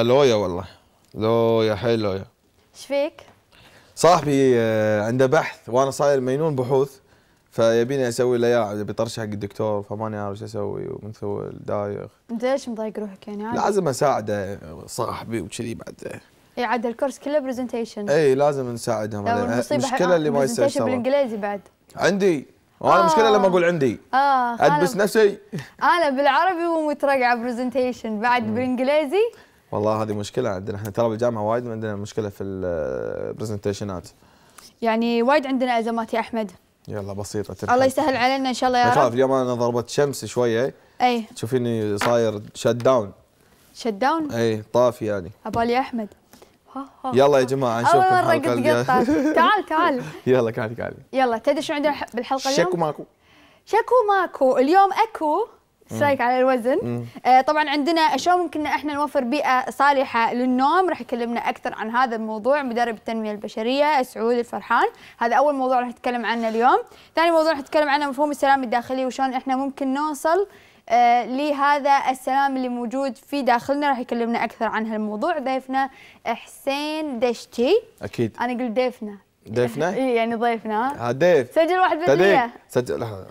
لويا والله لويا حيل لويا ايش فيك؟ صاحبي آه، عنده بحث وانا صاير مجنون بحوث فيبيني اسوي له اياه بطرش حق الدكتور فماني عارف ايش اسوي ومن ومنثول دايخ انت ليش مضايق روحك يعني عادي؟ لازم اساعده صاحبي وكذي بعد اي عاد الكورس كله برزنتيشن اي لازم نساعدهم المشكله اللي ما يصير سوا بالانجليزي بعد عندي وانا آه مشكله لما اقول عندي اه البس نفسي انا بالعربي ومترقعه برزنتيشن بعد بالانجليزي والله هذه مشكله عندنا احنا ترى بالجامعه وايد عندنا مشكله في البرزنتيشنات يعني وايد عندنا ازمات يا احمد يلا بسيطه تنحل. الله يسهل علينا ان شاء الله يا رب خاف اليوم انا ضربت شمس شويه اي تشوفيني صاير شت داون شت داون اي طافي يعني ابالي احمد يلا يا جماعه نشوفكم اول مره تعال تعال يلا تعال تعال يلا تدري شو عندنا بالحلقه اليوم شكو ماكو شكو ماكو اليوم اكو ايش رايك على الوزن آه طبعا عندنا شلون ممكن احنا نوفر بيئه صالحه للنوم راح يكلمنا اكثر عن هذا الموضوع مدرب التنميه البشريه سعود الفرحان هذا اول موضوع راح نتكلم عنه اليوم ثاني موضوع راح نتكلم عنه مفهوم السلام الداخلي وشلون احنا ممكن نوصل آه لهذا السلام اللي موجود في داخلنا راح يكلمنا اكثر عن هالموضوع ضيفنا حسين دشتي اكيد انا قلت ضيفنا ضيفنا؟ اي يعني ضيفنا ها ضيف سجل واحد بالمية سجل لحظة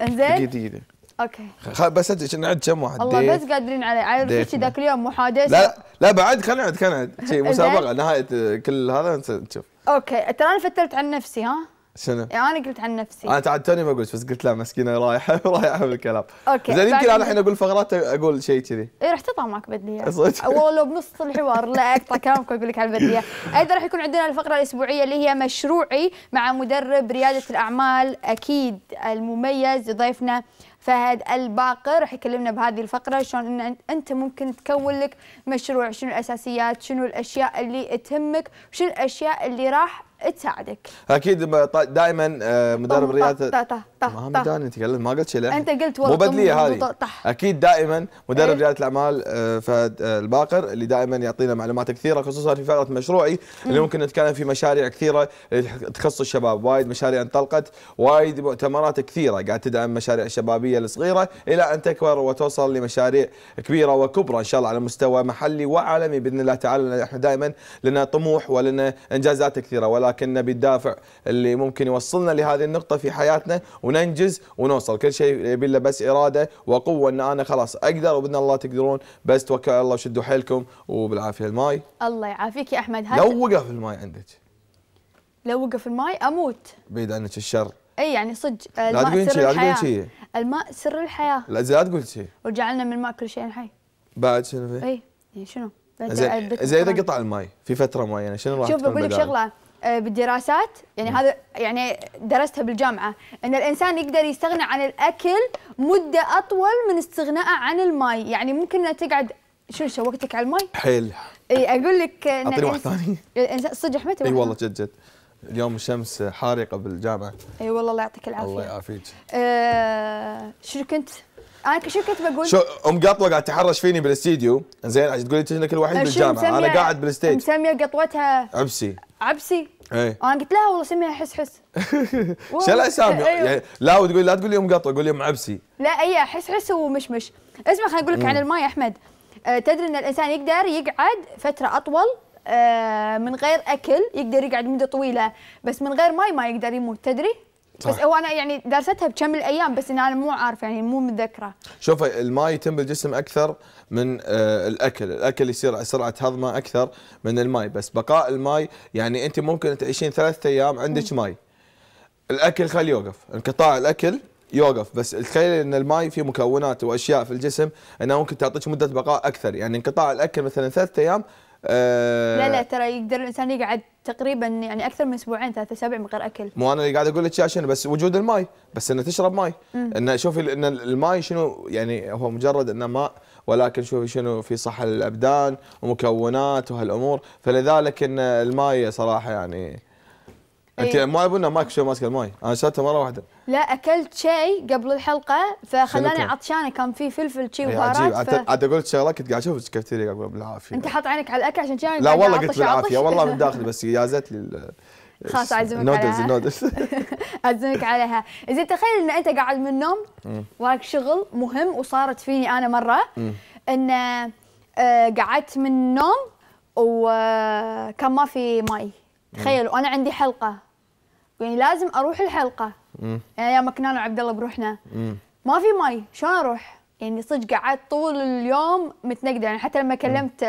انزين دقيقة دقيقة اوكي بس ادري كنا عد كم واحد والله بس قادرين عليه عارف ذاك اليوم محادثه لا لا بعد خلينا نعد خلينا نعد شيء مسابقه نهايه آه، كل هذا نشوف اوكي ترى انا فترت عن نفسي ها شنو؟ يعني انا قلت عن نفسي انا تعال توني ما قلت بس قلت لا مسكينه رايحه رايحه بالكلام اوكي زين يمكن انا الحين اقول فقرات اقول شيء كذي اي راح تطلع معك بدليه صدق بنص الحوار لا اقطع كلامك واقول لك على البدليه ايضا راح يكون عندنا الفقره الاسبوعيه اللي هي مشروعي مع مدرب رياده الاعمال اكيد المميز ضيفنا فهد الباقر راح يكلمنا بهذه الفقره شلون ان انت ممكن تكون لك مشروع شنو الاساسيات شنو الاشياء اللي تهمك شنو الاشياء اللي راح تساعدك اكيد دائما آه، مدرب الرياضه ما مداني انت قلت ما قلت شيء انت قلت والله مو بدليه هذه اكيد دائما مدرب إيه. رياده الاعمال آه، فهد آه، الباقر اللي دائما يعطينا معلومات كثيره خصوصا في فقره مشروعي اللي ممكن نتكلم في مشاريع كثيره تخص الشباب وايد مشاريع انطلقت وايد مؤتمرات كثيره قاعد تدعم مشاريع الشبابيه الصغيره الى ان تكبر وتوصل لمشاريع كبيره وكبرى ان شاء الله على مستوى محلي وعالمي باذن الله تعالى احنا دائما لنا طموح ولنا انجازات كثيره ولكن لكنه بالدافع اللي ممكن يوصلنا لهذه النقطه في حياتنا وننجز ونوصل كل شيء يبي له بس اراده وقوه ان انا خلاص اقدر وباذن الله تقدرون بس توكل على الله وشدوا حيلكم وبالعافيه الماي الله يعافيك يا احمد لو وقف الماي عندك لو وقف الماي اموت بعيد عنك الشر اي يعني صدق لا تقولين شيء لا تقول شيء الماء سر الحياه لا لا تقول شيء وجعلنا من الماء كل شيء حي بعد شنو اي يعني شنو زين اذا قطع الماي في فتره معينه شنو راح شوف بقول لك شغله آه، بالدراسات يعني هذا يعني درستها بالجامعه ان الانسان يقدر يستغنى عن الاكل مده اطول من استغنائه عن الماي يعني ممكن انها تقعد شو شو وقتك على الماي حيل اي اقول لك اعطيني واحد ثاني صدق احمد اي والله جد جد اليوم الشمس حارقه بالجامعه اي والله الله يعطيك العافيه الله يعافيك أه شو كنت انا شو كنت بقول شو ام قطوه قاعد تحرش فيني بالاستديو زين عشان تقولي انت الوحيد آه، بالجامعه انا قاعد بالستيج مسميه قطوتها عبسي عبسي ايه انا قلت لها والله سميها حس حس شو الاسامي؟ أيوه. يعني لا وتقول لا تقول لي ام قطه قول لي ام عبسي لا اي حس حس ومشمش اسمع خليني اقول لك عن الماي احمد آه تدري ان الانسان يقدر يقعد فتره اطول آه من غير اكل يقدر يقعد مده طويله بس من غير ماي ما يقدر يموت تدري صح. بس هو انا يعني درستها بكم الايام بس إن انا مو عارفه يعني مو متذكره شوفي الماي يتم بالجسم اكثر من آه الاكل، الاكل يصير سرعه هضمه اكثر من الماي، بس بقاء الماي يعني انت ممكن تعيشين ثلاثة ايام عندك ماي. الاكل خلي يوقف، انقطاع الاكل يوقف بس تخيل ان الماي فيه مكونات واشياء في الجسم انها ممكن تعطيك مده بقاء اكثر، يعني انقطاع الاكل مثلا ثلاثة ايام آه، لا لا ترى يقدر الانسان يقعد تقريبا يعني اكثر من اسبوعين ثلاثة اسابيع من غير اكل مو انا اللي قاعد اقول لك عشان بس وجود الماي بس انه تشرب ماي انه شوفي ان الماي شنو يعني هو مجرد انه ماء ولكن شوفي شنو في صحه للابدان ومكونات وهالامور فلذلك ان الماي صراحه يعني انت أيه. ماي بنا ماك شو ماسك الماي انا شربته مره واحده لا اكلت شيء قبل الحلقه فخلاني عطشانه كان في فلفل شي إيه، وبهارات عجيب ف... عاد اقول لك شغله كنت قاعد اشوف الكافتيريا بالعافيه انت حاط عينك على الاكل عشان كذا لا والله قلت بالعافيه والله من داخلي بس جازت لي خلاص اعزمك عليها نودلز اعزمك عليها زين تخيل ان انت قاعد من النوم وراك شغل مهم وصارت فيني انا مره ان آه، قعدت من النوم وكان آه، ما في ماي تخيل وانا عندي حلقه يعني لازم اروح الحلقه مم. يعني كنا انا وعبد الله بروحنا ما في مي شلون اروح يعني صدق قعدت طول اليوم متنقده يعني حتى لما كلمت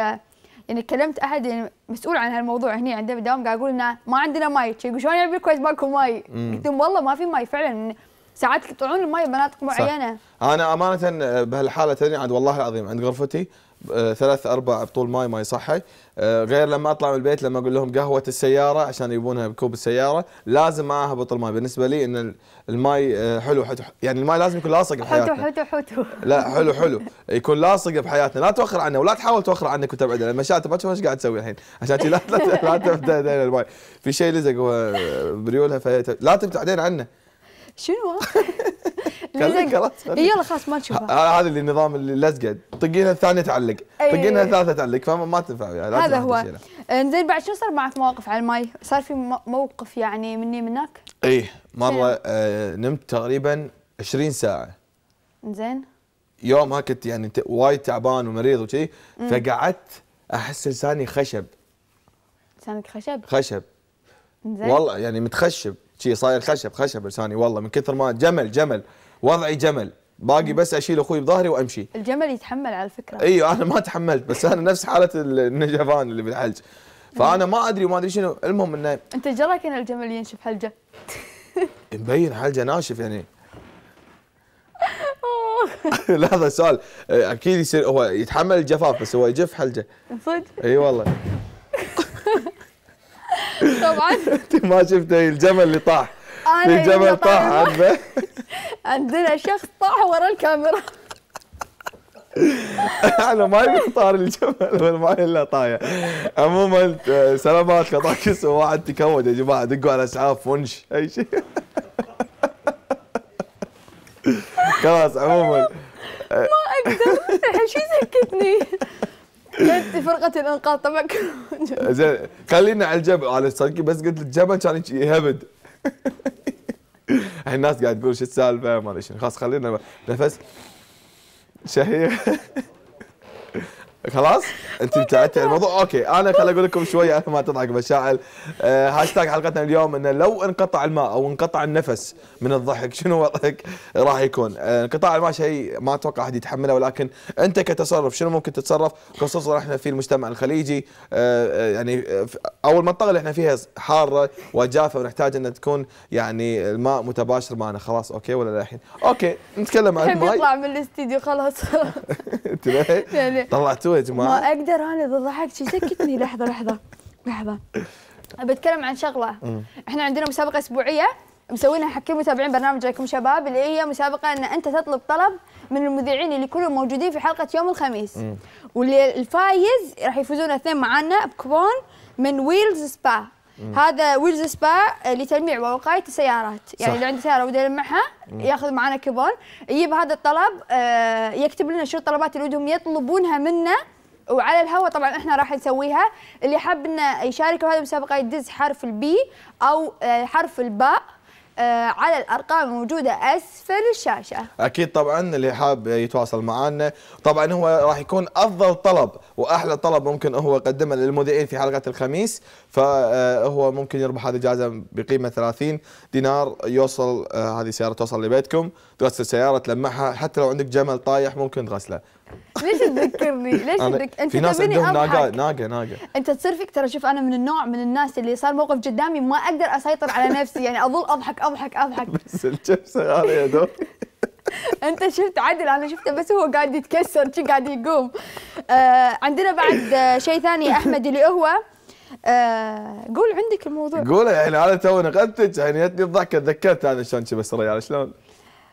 يعني كلمت احد يعني مسؤول عن هالموضوع هني عندنا بالدوام قاعد اقول انه ما عندنا مي يقول شلون يعني بالكويت ماكو مي؟ قلت لهم والله ما في مي فعلا يعني ساعات يقطعون المي بمناطق معينه صح. انا امانه بهالحاله تدري عاد والله العظيم عند غرفتي آه، ثلاث اربع بطول ماي ما يصحي آه، غير لما اطلع من البيت لما اقول لهم قهوه السياره عشان يبونها بكوب السياره لازم معاها بطل ماي بالنسبه لي ان الماي آه، حلو حتو يعني الماي لازم يكون لاصق بحياتنا حتو حتو حتو لا حلو حلو يكون لاصق بحياتنا لا توخر عنه ولا تحاول توخر عنك وتبعد لما شاء ما تشوف ايش قاعد تسوي الحين عشان لا لا لا تبتعد عن الماي في شيء لزق بريولها لا تبتعدين عنه شنو خليك خلاص إيه، يلا خلاص ما نشوفها هذا اللي النظام اللي لزقه طقينها الثانيه تعلق إيه. طقينها الثالثه تعلق فما تنفع يعني هذا هو انزين بعد شو صار معك مواقف على الماي؟ صار في موقف يعني مني منك؟ ايه مره آه نمت تقريبا 20 ساعه زين يومها كنت يعني وايد تعبان ومريض وشي فقعدت احس لساني خشب لسانك خشب؟ خشب زين والله يعني متخشب شي صاير خشب خشب لساني والله من كثر ما جمل جمل وضعي جمل باقي بس اشيل اخوي بظهري وامشي الجمل يتحمل على فكره ايوه انا ما تحملت بس انا نفس حاله النجفان اللي بالحلج فانا ما ادري وما ادري شنو المهم انه انت جراك ان الجمل ينشف حلجه مبين حلجه ناشف يعني لحظه سؤال اكيد يصير هو يتحمل الجفاف بس هو يجف حلجه صدق اي والله طبعا انت ما شفت الجمل اللي طاح انا جبل طاح عندنا شخص طاح ورا الكاميرا انا ما يقدر طار الجبل والماي الا طايح عموما آه، سلامات كطاكس واحد تكود يا جماعه دقوا على اسعاف ونش اي شيء خلاص عموما ما اقدر الحين شو يسكتني قلت فرقه الانقاذ طبعا زين خلينا على الجبل على صدقي بس قلت الجبل كان يهبد الناس قاعد تقول شو السالفه ما ادري خلاص خلينا نفس شهير خلاص انت ابتعدتي عن الموضوع اوكي انا خل اقول لكم شويه ما تضحك مشاعل آه هاشتاج حلقتنا اليوم انه لو انقطع الماء او انقطع النفس من الضحك شنو وضعك راح يكون آه انقطاع الماء شيء ما اتوقع احد يتحمله ولكن انت كتصرف شنو ممكن تتصرف خصوصا احنا في المجتمع الخليجي آه, آه، يعني آه، او المنطقه اللي احنا فيها حاره وجافه ونحتاج ان تكون يعني الماء متباشر معنا خلاص اوكي ولا الحين اوكي نتكلم عن الماء يطلع من الاستديو خلاص يعني طلعتوه يا جماعه ما اقدر انا اذا ضحكت سكتني لحظه لحظه لحظه بتكلم عن شغله احنا عندنا مسابقه اسبوعيه مسوينها حكيم متابعين برنامج برنامجكم شباب اللي هي مسابقه ان انت تطلب طلب من المذيعين اللي كلهم موجودين في حلقه يوم الخميس واللي الفايز راح يفوزون اثنين معانا بكوبون من ويلز سبا هذا ويلز سبا لتلميع ووقايه السيارات يعني اللي عنده سياره وده يلمعها ياخذ معنا كوبون يجيب هذا الطلب آه، يكتب لنا شو الطلبات اللي ودهم يطلبونها منا وعلى الهواء طبعا احنا راح نسويها اللي حاب انه يشارك في هذه المسابقه يدز حرف البي او آه، حرف الباء آه، على الارقام الموجوده اسفل الشاشه. اكيد طبعا اللي حاب يتواصل معنا طبعا هو راح يكون افضل طلب واحلى طلب ممكن هو قدمه للمذيعين في حلقه الخميس فهو ممكن يربح هذه الجائزه بقيمه 30 دينار يوصل آه، هذه سياره توصل لبيتكم تغسل سياره تلمعها حتى لو عندك جمل طايح ممكن تغسله ليش تذكرني؟ ليش تذك... انت في ناس عندهم ناقه ناقه ناقه انت تصير فيك ترى شوف انا من النوع من الناس اللي صار موقف قدامي ما اقدر اسيطر على نفسي يعني اظل اضحك اضحك اضحك بس الجبسه هذا يا دوب انت شفت عدل انا شفته بس هو قاعد يتكسر شي قاعد يقوم آه عندنا بعد آه شيء ثاني احمد اللي هو آه قول عندك الموضوع قول يعني انا تو نقدتك يعني جتني الضحكه تذكرت هذا الشنشي بس ريال شلون؟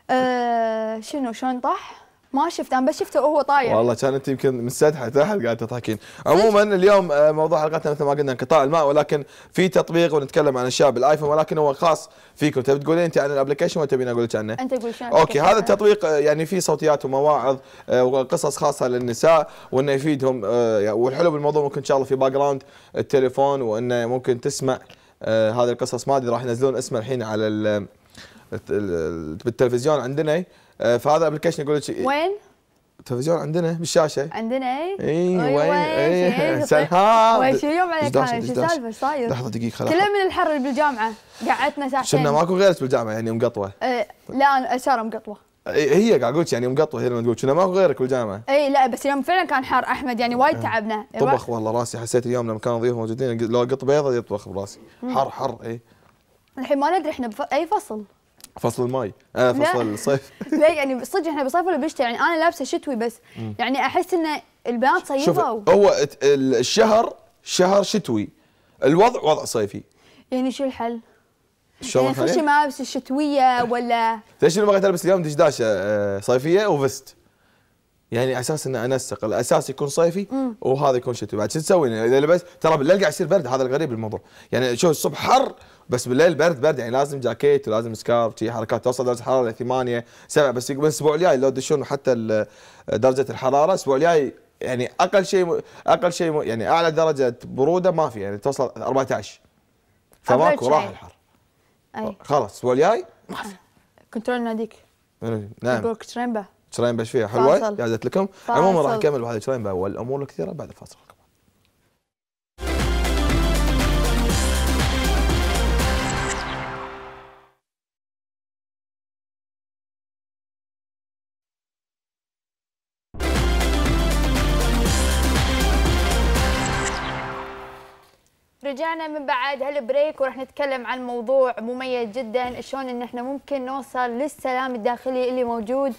آه شنو شلون طاح؟ ما شفته انا بس شفته وهو طايح والله كان انت يمكن منسدحه تحت قاعده تضحكين عموما اليوم آه، موضوع حلقتنا مثل ما قلنا انقطاع الماء ولكن في تطبيق ونتكلم عن اشياء بالايفون ولكن هو خاص فيكم تبي تقولين انت عن الابلكيشن ولا تبين اقول لك عنه؟ انت قول شلون اوكي هذا التطبيق آه، يعني فيه صوتيات ومواعظ آه، وقصص خاصه للنساء وانه يفيدهم يعني والحلو بالموضوع ممكن ان شاء الله في باك جراوند التليفون وانه ممكن تسمع هذه القصص ما ادري راح ينزلون اسمه الحين على بالتلفزيون عندنا آه، فهذا ابلكيشن يقول لك وين؟ التلفزيون عندنا بالشاشه عندنا اي إيه، اي وين اي سلام وين شو اليوم عليك هذا؟ شو السالفه؟ صاير؟ لحظه دقيقه خلاص كله من الحر اللي بالجامعه قعدتنا ساعتين شفنا ماكو غيرك بالجامعه يعني مقطوه اه لا انا ساره مقطوه إيه، هي قاعد اقول يعني مقطوه هي لما تقول كنا ماكو غيرك بالجامعه اي لا بس اليوم فعلا كان حار احمد يعني وايد آه. تعبنا طبخ والله راسي حسيت اليوم لما كانوا ضيوف موجودين لو قط بيضه يطبخ براسي حر حر اي الحين ما ندري احنا اي فصل فصل الماي آه فصل لا. الصيف لا يعني صدق احنا بصيف ولا بشتي يعني انا لابسه شتوي بس مم. يعني احس ان البنات صيفوا هو الشهر شهر شتوي الوضع وضع صيفي يعني شو الحل؟ شلون يعني خشي ملابس الشتويه ولا ليش انا بغيت البس اليوم دشداشه آه، صيفيه وفست يعني اساس ان انسق الاساس يكون صيفي وهذا يكون شتوي بعد شو تسوي اذا لبس ترى بالليل قاعد يصير برد هذا الغريب الموضوع يعني شوف الصبح حر بس بالليل برد برد يعني لازم جاكيت ولازم سكارف شي حركات توصل درجه الحراره 8 7 بس يقبل الاسبوع الجاي لو تدشون حتى درجه الحراره الاسبوع الجاي يعني اقل شيء اقل شيء يعني اعلى درجه بروده ما في يعني توصل 14 فماكو راح الحر اي خلاص الاسبوع الجاي ما في آه. كنترول ناديك نعم يقول لك تريمبا تريمبا ايش فيها حلوه جازت لكم عموما راح نكمل بهذه تريمبا والامور الكثيره بعد الفاصل رجعنا من بعد هالبريك وراح نتكلم عن موضوع مميز جدا شلون ان احنا ممكن نوصل للسلام الداخلي اللي موجود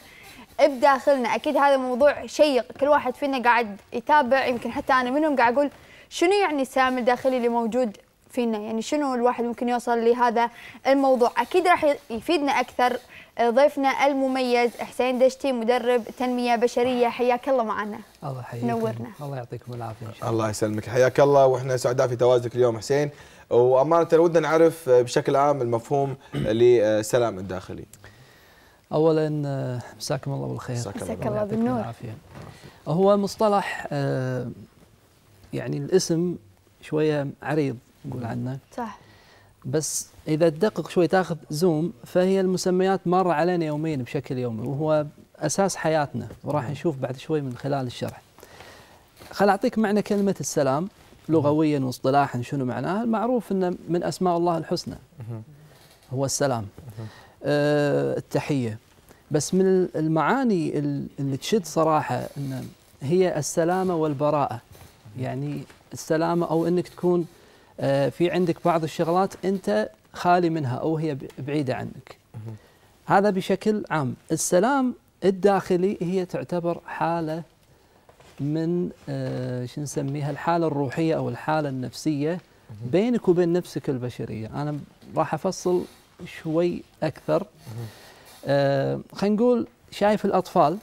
بداخلنا اكيد هذا موضوع شيق كل واحد فينا قاعد يتابع يمكن حتى انا منهم قاعد اقول شنو يعني السلام الداخلي اللي موجود فينا يعني شنو الواحد ممكن يوصل لهذا الموضوع اكيد راح يفيدنا اكثر ضيفنا المميز حسين دشتي مدرب تنميه بشريه حياك الله معنا الله يحييك نورنا الله يعطيكم العافيه ان شاء الله الله يسلمك حياك الله واحنا سعداء في تواجدك اليوم حسين وامانه ودنا نعرف بشكل عام المفهوم للسلام الداخلي اولا مساكم الله بالخير مساك الله بالنور العافيه هو مصطلح آه، يعني الاسم شويه عريض نقول عنه صح بس اذا تدقق شوي تاخذ زوم فهي المسميات مر علينا يوميا بشكل يومي وهو اساس حياتنا وراح نعم. نشوف بعد شوي من خلال الشرح. خل اعطيك معنى كلمه السلام لغويا واصطلاحا شنو معناها؟ المعروف انه من اسماء الله الحسنى. هو السلام. أه التحيه. بس من المعاني اللي تشد صراحه ان هي السلامه والبراءه. يعني السلامه او انك تكون آه، في عندك بعض الشغلات انت خالي منها او هي بعيده عنك. هذا بشكل عام، السلام الداخلي هي تعتبر حاله من آه، شو نسميها الحاله الروحيه او الحاله النفسيه بينك وبين نفسك البشريه، انا راح افصل شوي اكثر. آه، خلينا نقول شايف الاطفال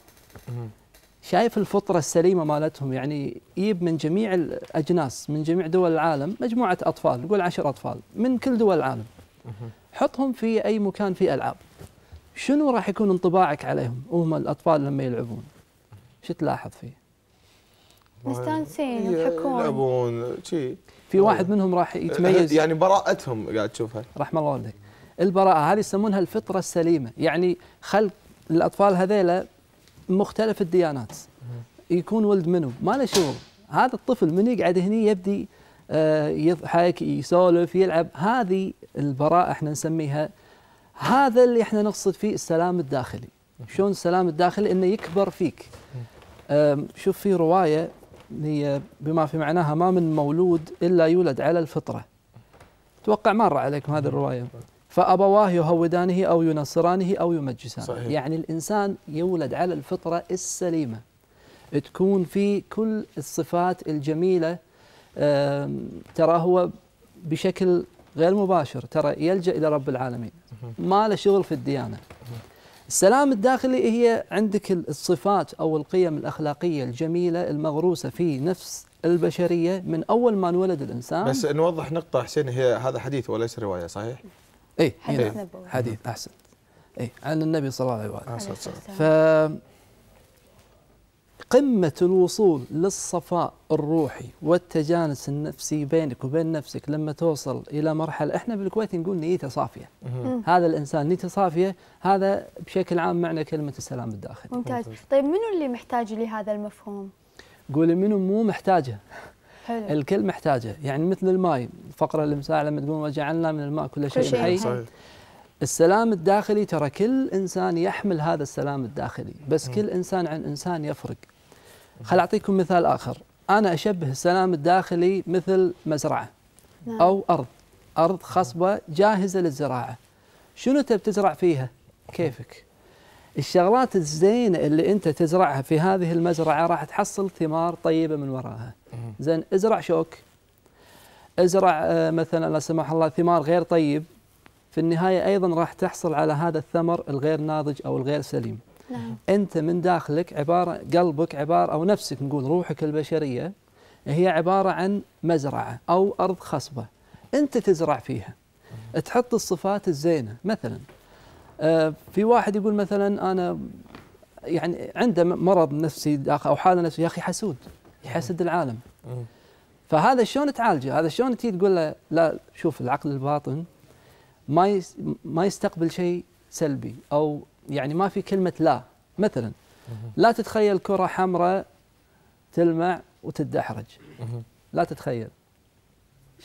شايف الفطرة السليمة مالتهم يعني يجيب من جميع الأجناس من جميع دول العالم مجموعة أطفال نقول عشر أطفال من كل دول العالم حطهم في أي مكان في ألعاب شنو راح يكون انطباعك عليهم وهم الأطفال لما يلعبون شو تلاحظ فيه مستانسين يضحكون يلعبون شي في واحد منهم راح يتميز يعني براءتهم قاعد تشوفها رحم الله والديك البراءة هذه يسمونها الفطرة السليمة يعني خلق الأطفال هذيلا مختلف الديانات يكون ولد منو ما له شغل هذا الطفل من يقعد هني يبدي آه، يضحك يسولف يلعب هذه البراءة احنا نسميها هذا اللي احنا نقصد فيه السلام الداخلي شلون السلام الداخلي انه يكبر فيك شوف في رواية هي بما في معناها ما من مولود إلا يولد على الفطرة اتوقع مرة عليكم هذه الرواية فأبواه يهودانه أو ينصرانه أو يمجسانه صحيح. يعني الإنسان يولد على الفطرة السليمة تكون في كل الصفات الجميلة ترى هو بشكل غير مباشر ترى يلجأ إلى رب العالمين ما له شغل في الديانة السلام الداخلي هي عندك الصفات أو القيم الأخلاقية الجميلة المغروسة في نفس البشرية من أول ما انولد الإنسان بس نوضح نقطة حسين هي هذا حديث وليس رواية صحيح؟ اي حديث نبوي حديث احسن اي عن النبي صلى الله عليه واله ف قمة الوصول للصفاء الروحي والتجانس النفسي بينك وبين نفسك لما توصل إلى مرحلة احنا بالكويت نقول نيته صافية هذا الإنسان نيته صافية هذا بشكل عام معنى كلمة السلام الداخلي ممتاز طيب منو اللي محتاج لهذا المفهوم؟ قولي منو مو محتاجه حلو. الكل محتاجه يعني مثل الماء فقره المساء لما تقول وجعلنا من الماء كل شيء, كل شيء حي صحيح. السلام الداخلي ترى كل انسان يحمل هذا السلام الداخلي بس م. كل انسان عن انسان يفرق خل اعطيكم مثال اخر انا اشبه السلام الداخلي مثل مزرعه نعم. او ارض ارض خصبه جاهزه للزراعه شنو انت بتزرع فيها كيفك الشغلات الزينه اللي انت تزرعها في هذه المزرعه راح تحصل ثمار طيبه من وراها زين ازرع شوك ازرع آه، مثلا لا سمح الله ثمار غير طيب في النهايه ايضا راح تحصل على هذا الثمر الغير ناضج او الغير سليم نعم. انت من داخلك عباره قلبك عباره او نفسك نقول روحك البشريه هي عباره عن مزرعه او ارض خصبه انت تزرع فيها تحط الصفات الزينه مثلا آه، في واحد يقول مثلا انا يعني عنده مرض نفسي او حاله نفسيه يا اخي حسود يحسد العالم فهذا شلون تعالجه هذا شلون تجي تقول له لا شوف العقل الباطن ما ما يستقبل شيء سلبي او يعني ما في كلمه لا مثلا لا تتخيل كره حمراء تلمع وتدحرج لا تتخيل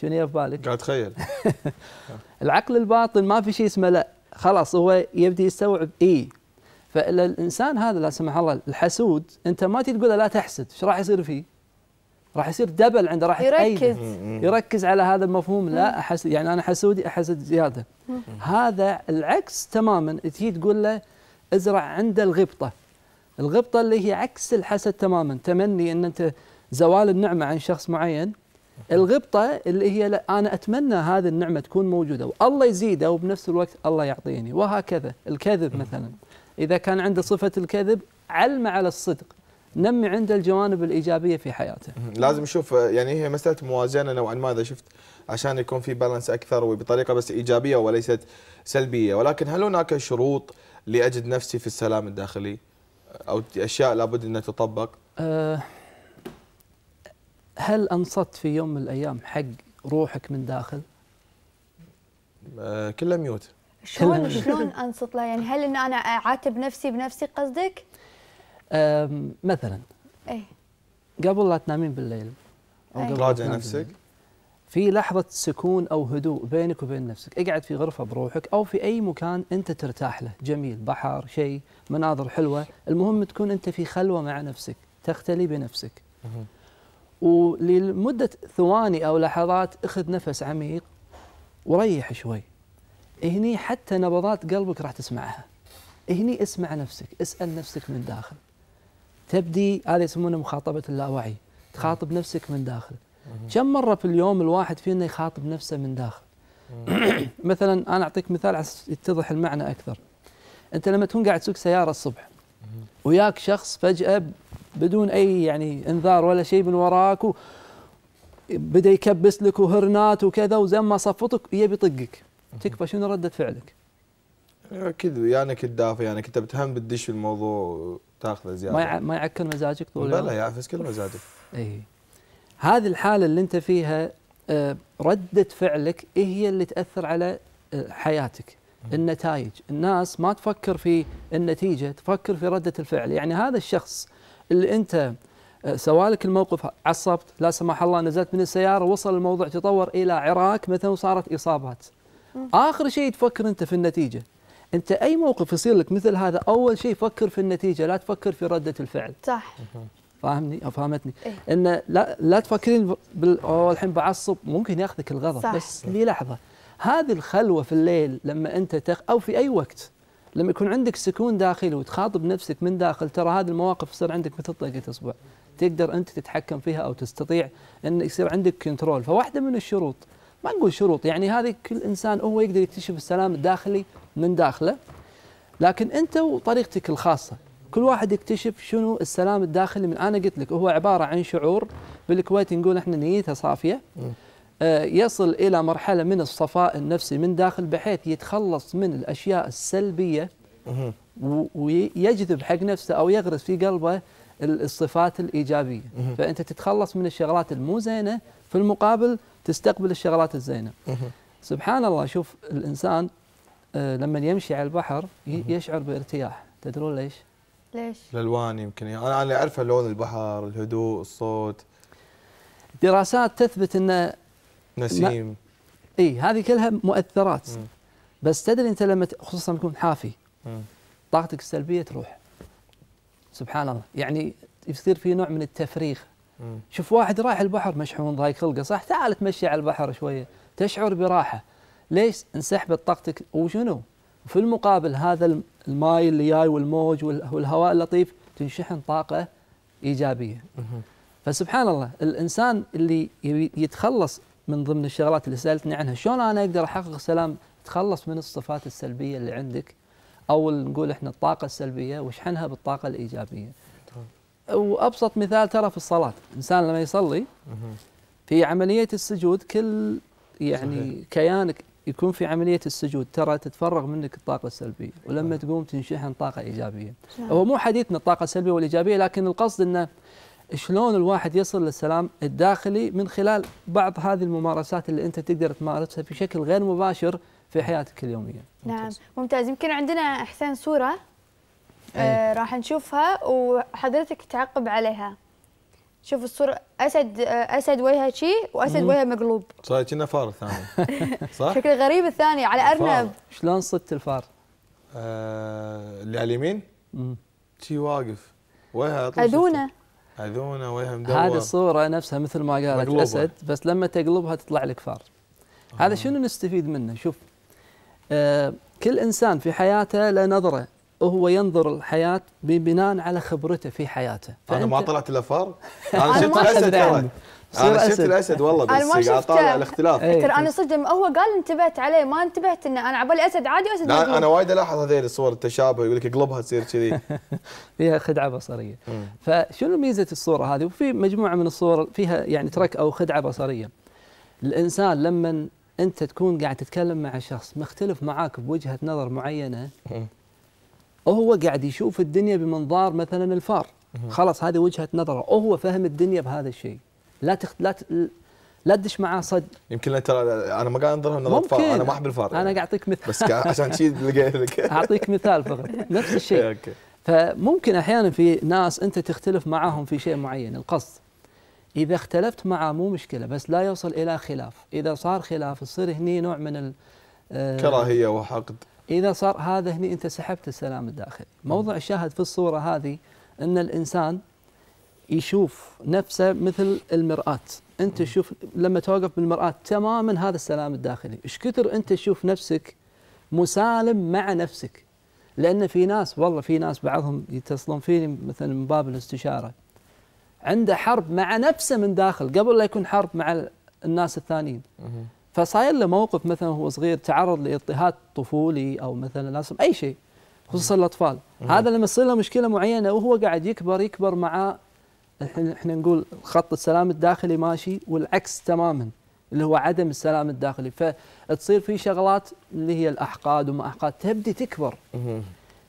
شنو في بالك؟ قاعد تخيل العقل الباطن ما في شيء اسمه لا خلاص هو يبدي يستوعب اي فالانسان هذا لا سمح الله الحسود انت ما تقول له لا تحسد ايش راح يصير فيه؟ راح يصير دبل عنده راح يركز يركز على هذا المفهوم لا احسد يعني انا حسودي احسد زياده هذا العكس تماما تجي تقول له ازرع عنده الغبطه الغبطه اللي هي عكس الحسد تماما تمني ان انت زوال النعمه عن شخص معين الغبطه اللي هي لا انا اتمنى هذه النعمه تكون موجوده والله يزيده وبنفس الوقت الله يعطيني وهكذا الكذب مثلا إذا كان عنده صفة الكذب علم على الصدق نمي عنده الجوانب الإيجابية في حياته لازم نشوف يعني هي مسألة موازنة نوعا ما إذا شفت عشان يكون في بالانس أكثر وبطريقة بس إيجابية وليست سلبية ولكن هل هناك شروط لأجد نفسي في السلام الداخلي أو أشياء لابد أن تطبق أه، هل أنصت في يوم من الأيام حق روحك من داخل أه، كلها ميوت شلون شلون انصت له يعني هل ان انا اعاتب نفسي بنفسي قصدك؟ مثلا اي قبل لا تنامين بالليل او إيه. قبل راجع نفسك في لحظة سكون أو هدوء بينك وبين نفسك اقعد في غرفة بروحك أو في أي مكان أنت ترتاح له جميل بحر شيء مناظر حلوة المهم تكون أنت في خلوة مع نفسك تختلي بنفسك ولمدة ثواني أو لحظات اخذ نفس عميق وريح شوي هني حتى نبضات قلبك راح تسمعها هني اسمع نفسك اسأل نفسك من داخل تبدي هذا يسمونه مخاطبة اللاوعي تخاطب نفسك من داخل كم مرة في اليوم الواحد فينا يخاطب نفسه من داخل مثلا أنا أعطيك مثال عشان يتضح المعنى أكثر أنت لما تكون قاعد تسوق سيارة الصبح وياك شخص فجأة بدون أي يعني إنذار ولا شيء من وراك بدا يكبس لك وهرنات وكذا وزين ما صفطك يبي يطقك تكفى شنو رده فعلك؟ آه، كذب يعني تدافع يعني انت بتهم بتدش في الموضوع تاخذه زياده ما ما يعكر مزاجك طول لا بلا يعفس كل مزاجك اي هذه الحاله اللي انت فيها آه، رده فعلك إيه هي اللي تاثر على آه، حياتك النتائج الناس ما تفكر في النتيجه تفكر في رده الفعل يعني هذا الشخص اللي انت سوالك الموقف عصبت لا سمح الله نزلت من السياره وصل الموضوع تطور الى عراك مثلا وصارت اصابات اخر شيء تفكر انت في النتيجه انت اي موقف يصير لك مثل هذا اول شيء فكر في النتيجه لا تفكر في رده الفعل صح فاهمني او فهمتني إيه؟ ان لا لا تفكرين بال... الحين بعصب ممكن ياخذك الغضب صح. بس لي لحظه هذه الخلوه في الليل لما انت تخ... او في اي وقت لما يكون عندك سكون داخلي وتخاطب نفسك من داخل ترى هذه المواقف تصير عندك مثل طاقه اصبع تقدر انت تتحكم فيها او تستطيع ان يصير عندك كنترول فواحده من الشروط ما نقول شروط يعني هذه كل انسان هو يقدر يكتشف السلام الداخلي من داخله لكن انت وطريقتك الخاصه كل واحد يكتشف شنو السلام الداخلي من انا قلت لك هو عباره عن شعور بالكويت نقول احنا نيتها صافيه آه، يصل الى مرحله من الصفاء النفسي من داخل بحيث يتخلص من الاشياء السلبيه ويجذب حق نفسه او يغرس في قلبه الصفات الايجابيه فانت تتخلص من الشغلات المو زينه في المقابل تستقبل الشغلات الزينه سبحان الله شوف الانسان آه، لما يمشي على البحر يشعر بارتياح تدرون ليش ليش الالوان يمكن يعني انا انا اعرفه لون البحر الهدوء الصوت دراسات تثبت ان نسيم اي هذه كلها مؤثرات مم. بس تدري انت لما خصوصا تكون حافي طاقتك السلبيه تروح سبحان الله يعني يصير في نوع من التفريغ مم. شوف واحد رايح البحر مشحون ضايق خلقه صح تعال تمشي على البحر شويه تشعر براحه ليش انسحبت طاقتك وشنو في المقابل هذا الماي اللي جاي والموج والهواء اللطيف تنشحن طاقه ايجابيه مم. فسبحان الله الانسان اللي يتخلص من ضمن الشغلات اللي سالتني عنها شلون انا اقدر احقق سلام تخلص من الصفات السلبيه اللي عندك او نقول احنا الطاقه السلبيه واشحنها بالطاقه الايجابيه وابسط مثال ترى في الصلاه الانسان لما يصلي في عمليه السجود كل يعني صحيح. كيانك يكون في عمليه السجود ترى تتفرغ منك الطاقه السلبيه ولما تقوم تنشحن طاقه ايجابيه صحيح. هو مو حديثنا الطاقه السلبيه والايجابيه لكن القصد انه شلون الواحد يصل للسلام الداخلي من خلال بعض هذه الممارسات اللي انت تقدر تمارسها بشكل غير مباشر في حياتك اليوميه نعم ممتاز, ممتاز. يمكن عندنا احسان صوره آه راح نشوفها وحضرتك تعقب عليها شوف الصورة أسد آه، أسد وجهه شي وأسد وجهه مقلوب صار كنا فار الثاني صح؟ شكله غريب الثاني على أرنب شلون صدت الفار؟ آه اللي على اليمين؟ شي واقف وجهه أذونة أذونة وجهه مدور هذه الصورة نفسها مثل ما قالت مقلوبة. أسد بس لما تقلبها تطلع لك فار آه. هذا شنو نستفيد منه؟ شوف آه كل إنسان في حياته له نظرة هو ينظر الحياة بناء على خبرته في حياته انا ما طلعت الافار انا شفت الاسد ترى انا شفت الاسد والله بس طالع الاختلاف إيه. ترى انا صدق هو قال انتبهت عليه ما انتبهت انه انا عبالي اسد عادي أسد لا انا وايد الاحظ هذه الصور التشابه يقول لك اقلبها تصير كذي فيها خدعه بصريه فشنو ميزه الصوره هذه وفي مجموعه من الصور فيها يعني ترك او خدعه بصريه الانسان لما انت تكون قاعد تتكلم مع شخص مختلف معاك بوجهه نظر معينه وهو قاعد يشوف الدنيا بمنظار مثلا الفار خلاص هذه وجهه نظره وهو فهم الدنيا بهذا الشيء لا تخ... لا ت... لا تدش معاه صد يمكن ترى انا ما قاعد انظرها نظره فار انا ما احب الفار يعني. انا قاعد اعطيك مثال بس عشان شيء لقيت لك اعطيك مثال فقط نفس الشيء فممكن احيانا في ناس انت تختلف معاهم في شيء معين القصد اذا اختلفت معه مو مشكله بس لا يوصل الى خلاف اذا صار خلاف يصير هني نوع من ال آه، كراهيه وحقد اذا صار هذا هني انت سحبت السلام الداخلي موضع نعم. الشاهد في الصوره هذه ان الانسان يشوف نفسه مثل المراه انت تشوف نعم. لما توقف بالمراه تماما هذا السلام الداخلي ايش كثر انت تشوف نفسك مسالم مع نفسك لان في ناس والله في ناس بعضهم يتصلون فيني مثلا من باب الاستشاره عنده حرب مع نفسه من داخل قبل لا يكون حرب مع الناس الثانيين فصاير له موقف مثلا وهو صغير تعرض لاضطهاد طفولي او مثلا لازم اي شيء خصوصا الاطفال هذا لما تصير له مشكله معينه وهو قاعد يكبر يكبر مع احنا نقول خط السلام الداخلي ماشي والعكس تماما اللي هو عدم السلام الداخلي فتصير في شغلات اللي هي الاحقاد وما احقاد تبدي تكبر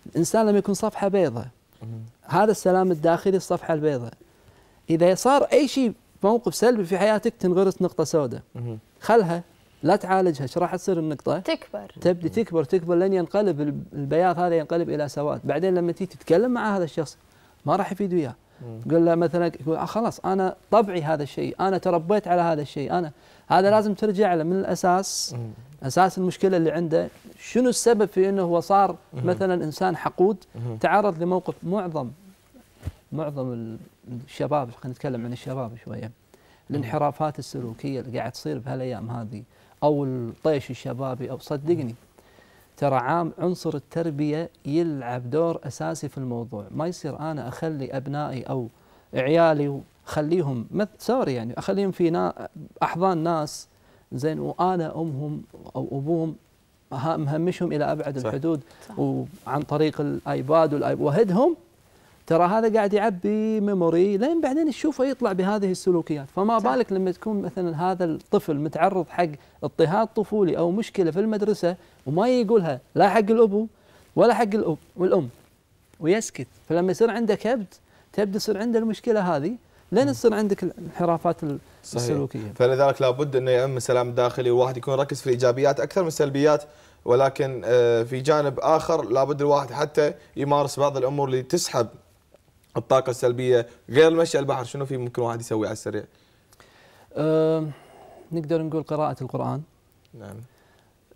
الانسان لما يكون صفحه بيضاء هذا السلام الداخلي الصفحه البيضاء اذا صار اي شيء موقف سلبي في حياتك تنغرس نقطه سوداء خلها لا تعالجها ايش راح تصير النقطه؟ تكبر تبدي تكبر تكبر لين ينقلب البياض هذا ينقلب الى سواد، بعدين لما تيجي تتكلم مع هذا الشخص ما راح يفيد وياه. قل له مثلا يقول آه خلاص انا طبعي هذا الشيء، انا تربيت على هذا الشيء، انا هذا لازم ترجع له من الاساس اساس المشكله اللي عنده، شنو السبب في انه هو صار مثلا انسان حقود تعرض لموقف معظم معظم الشباب خلينا نتكلم عن الشباب شويه الانحرافات السلوكيه اللي قاعد تصير بهالايام هذه أو الطيش الشبابي أو صدقني ترى عام عنصر التربية يلعب دور أساسي في الموضوع ما يصير أنا أخلي أبنائي أو عيالي خليهم سوري يعني اخليهم في احضان ناس زين وانا امهم او ابوهم مهمشهم الى ابعد صح الحدود صح وعن طريق الايباد والايباد وهدهم ترى هذا قاعد يعبي ميموري لين بعدين تشوفه يطلع بهذه السلوكيات فما صح. بالك لما تكون مثلا هذا الطفل متعرض حق اضطهاد طفولي او مشكله في المدرسه وما يقولها لا حق الابو ولا حق الاب والام ويسكت فلما يصير عنده كبد تبدا يصير عنده المشكله هذه لين تصير عندك الانحرافات السلوكيه فلذلك لابد انه اما سلام داخلي والواحد يكون ركز في الايجابيات اكثر من السلبيات ولكن آه، في جانب اخر لابد الواحد حتى يمارس بعض الامور اللي تسحب الطاقه السلبيه غير مشي البحر شنو في ممكن واحد يسوي على السريع أه نقدر نقول قراءه القران نعم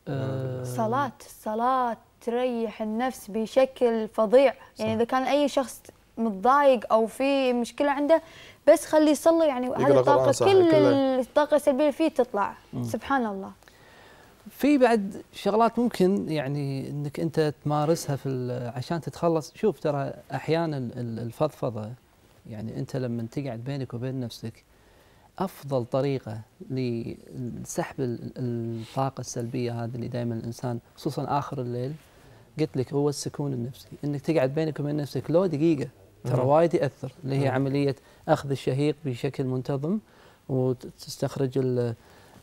أه صلاه الصلاه تريح النفس بشكل فظيع يعني اذا كان اي شخص متضايق او في مشكله عنده بس خليه يصلي يعني هذه الطاقه كل الطاقه السلبيه اللي فيه تطلع م. سبحان الله في بعد شغلات ممكن يعني انك انت تمارسها في عشان تتخلص شوف ترى احيانا الفضفضه يعني انت لما تقعد بينك وبين نفسك افضل طريقه لسحب الطاقه السلبيه هذه اللي دائما الانسان خصوصا اخر الليل قلت لك هو السكون النفسي انك تقعد بينك وبين نفسك لو دقيقه ترى وايد ياثر اللي هي عمليه اخذ الشهيق بشكل منتظم وتستخرج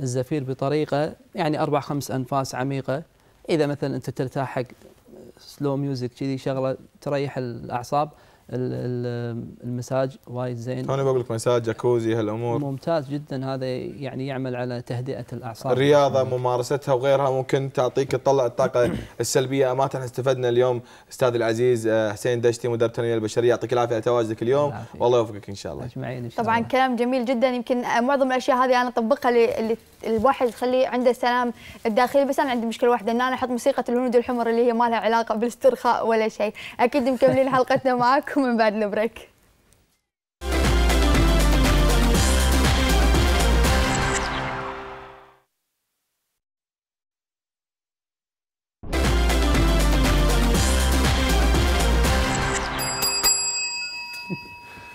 الزفير بطريقه يعني اربع خمس انفاس عميقه اذا مثلا انت ترتاح حق سلو ميوزك كذي شغله تريح الاعصاب المساج وايد زين توني بقول لك مساج جاكوزي هالامور ممتاز جدا هذا يعني يعمل على تهدئه الاعصاب الرياضه ممارستها وغيرها ممكن تعطيك تطلع الطاقه السلبيه ما احنا استفدنا اليوم استاذ العزيز آه، حسين دشتي مدرب التنميه البشريه يعطيك العافيه على تواجدك اليوم العافية. والله يوفقك ان شاء الله اجمعين ان شاء الله طبعا كلام جميل جدا يمكن آه، معظم الاشياء هذه انا اطبقها اللي الواحد يخليه عنده سلام الداخلي بس انا عندي مشكله واحده ان انا احط موسيقى الهنود الحمر اللي هي ما لها علاقه بالاسترخاء ولا شيء اكيد مكملين حلقتنا معاكم معكم من بعد البريك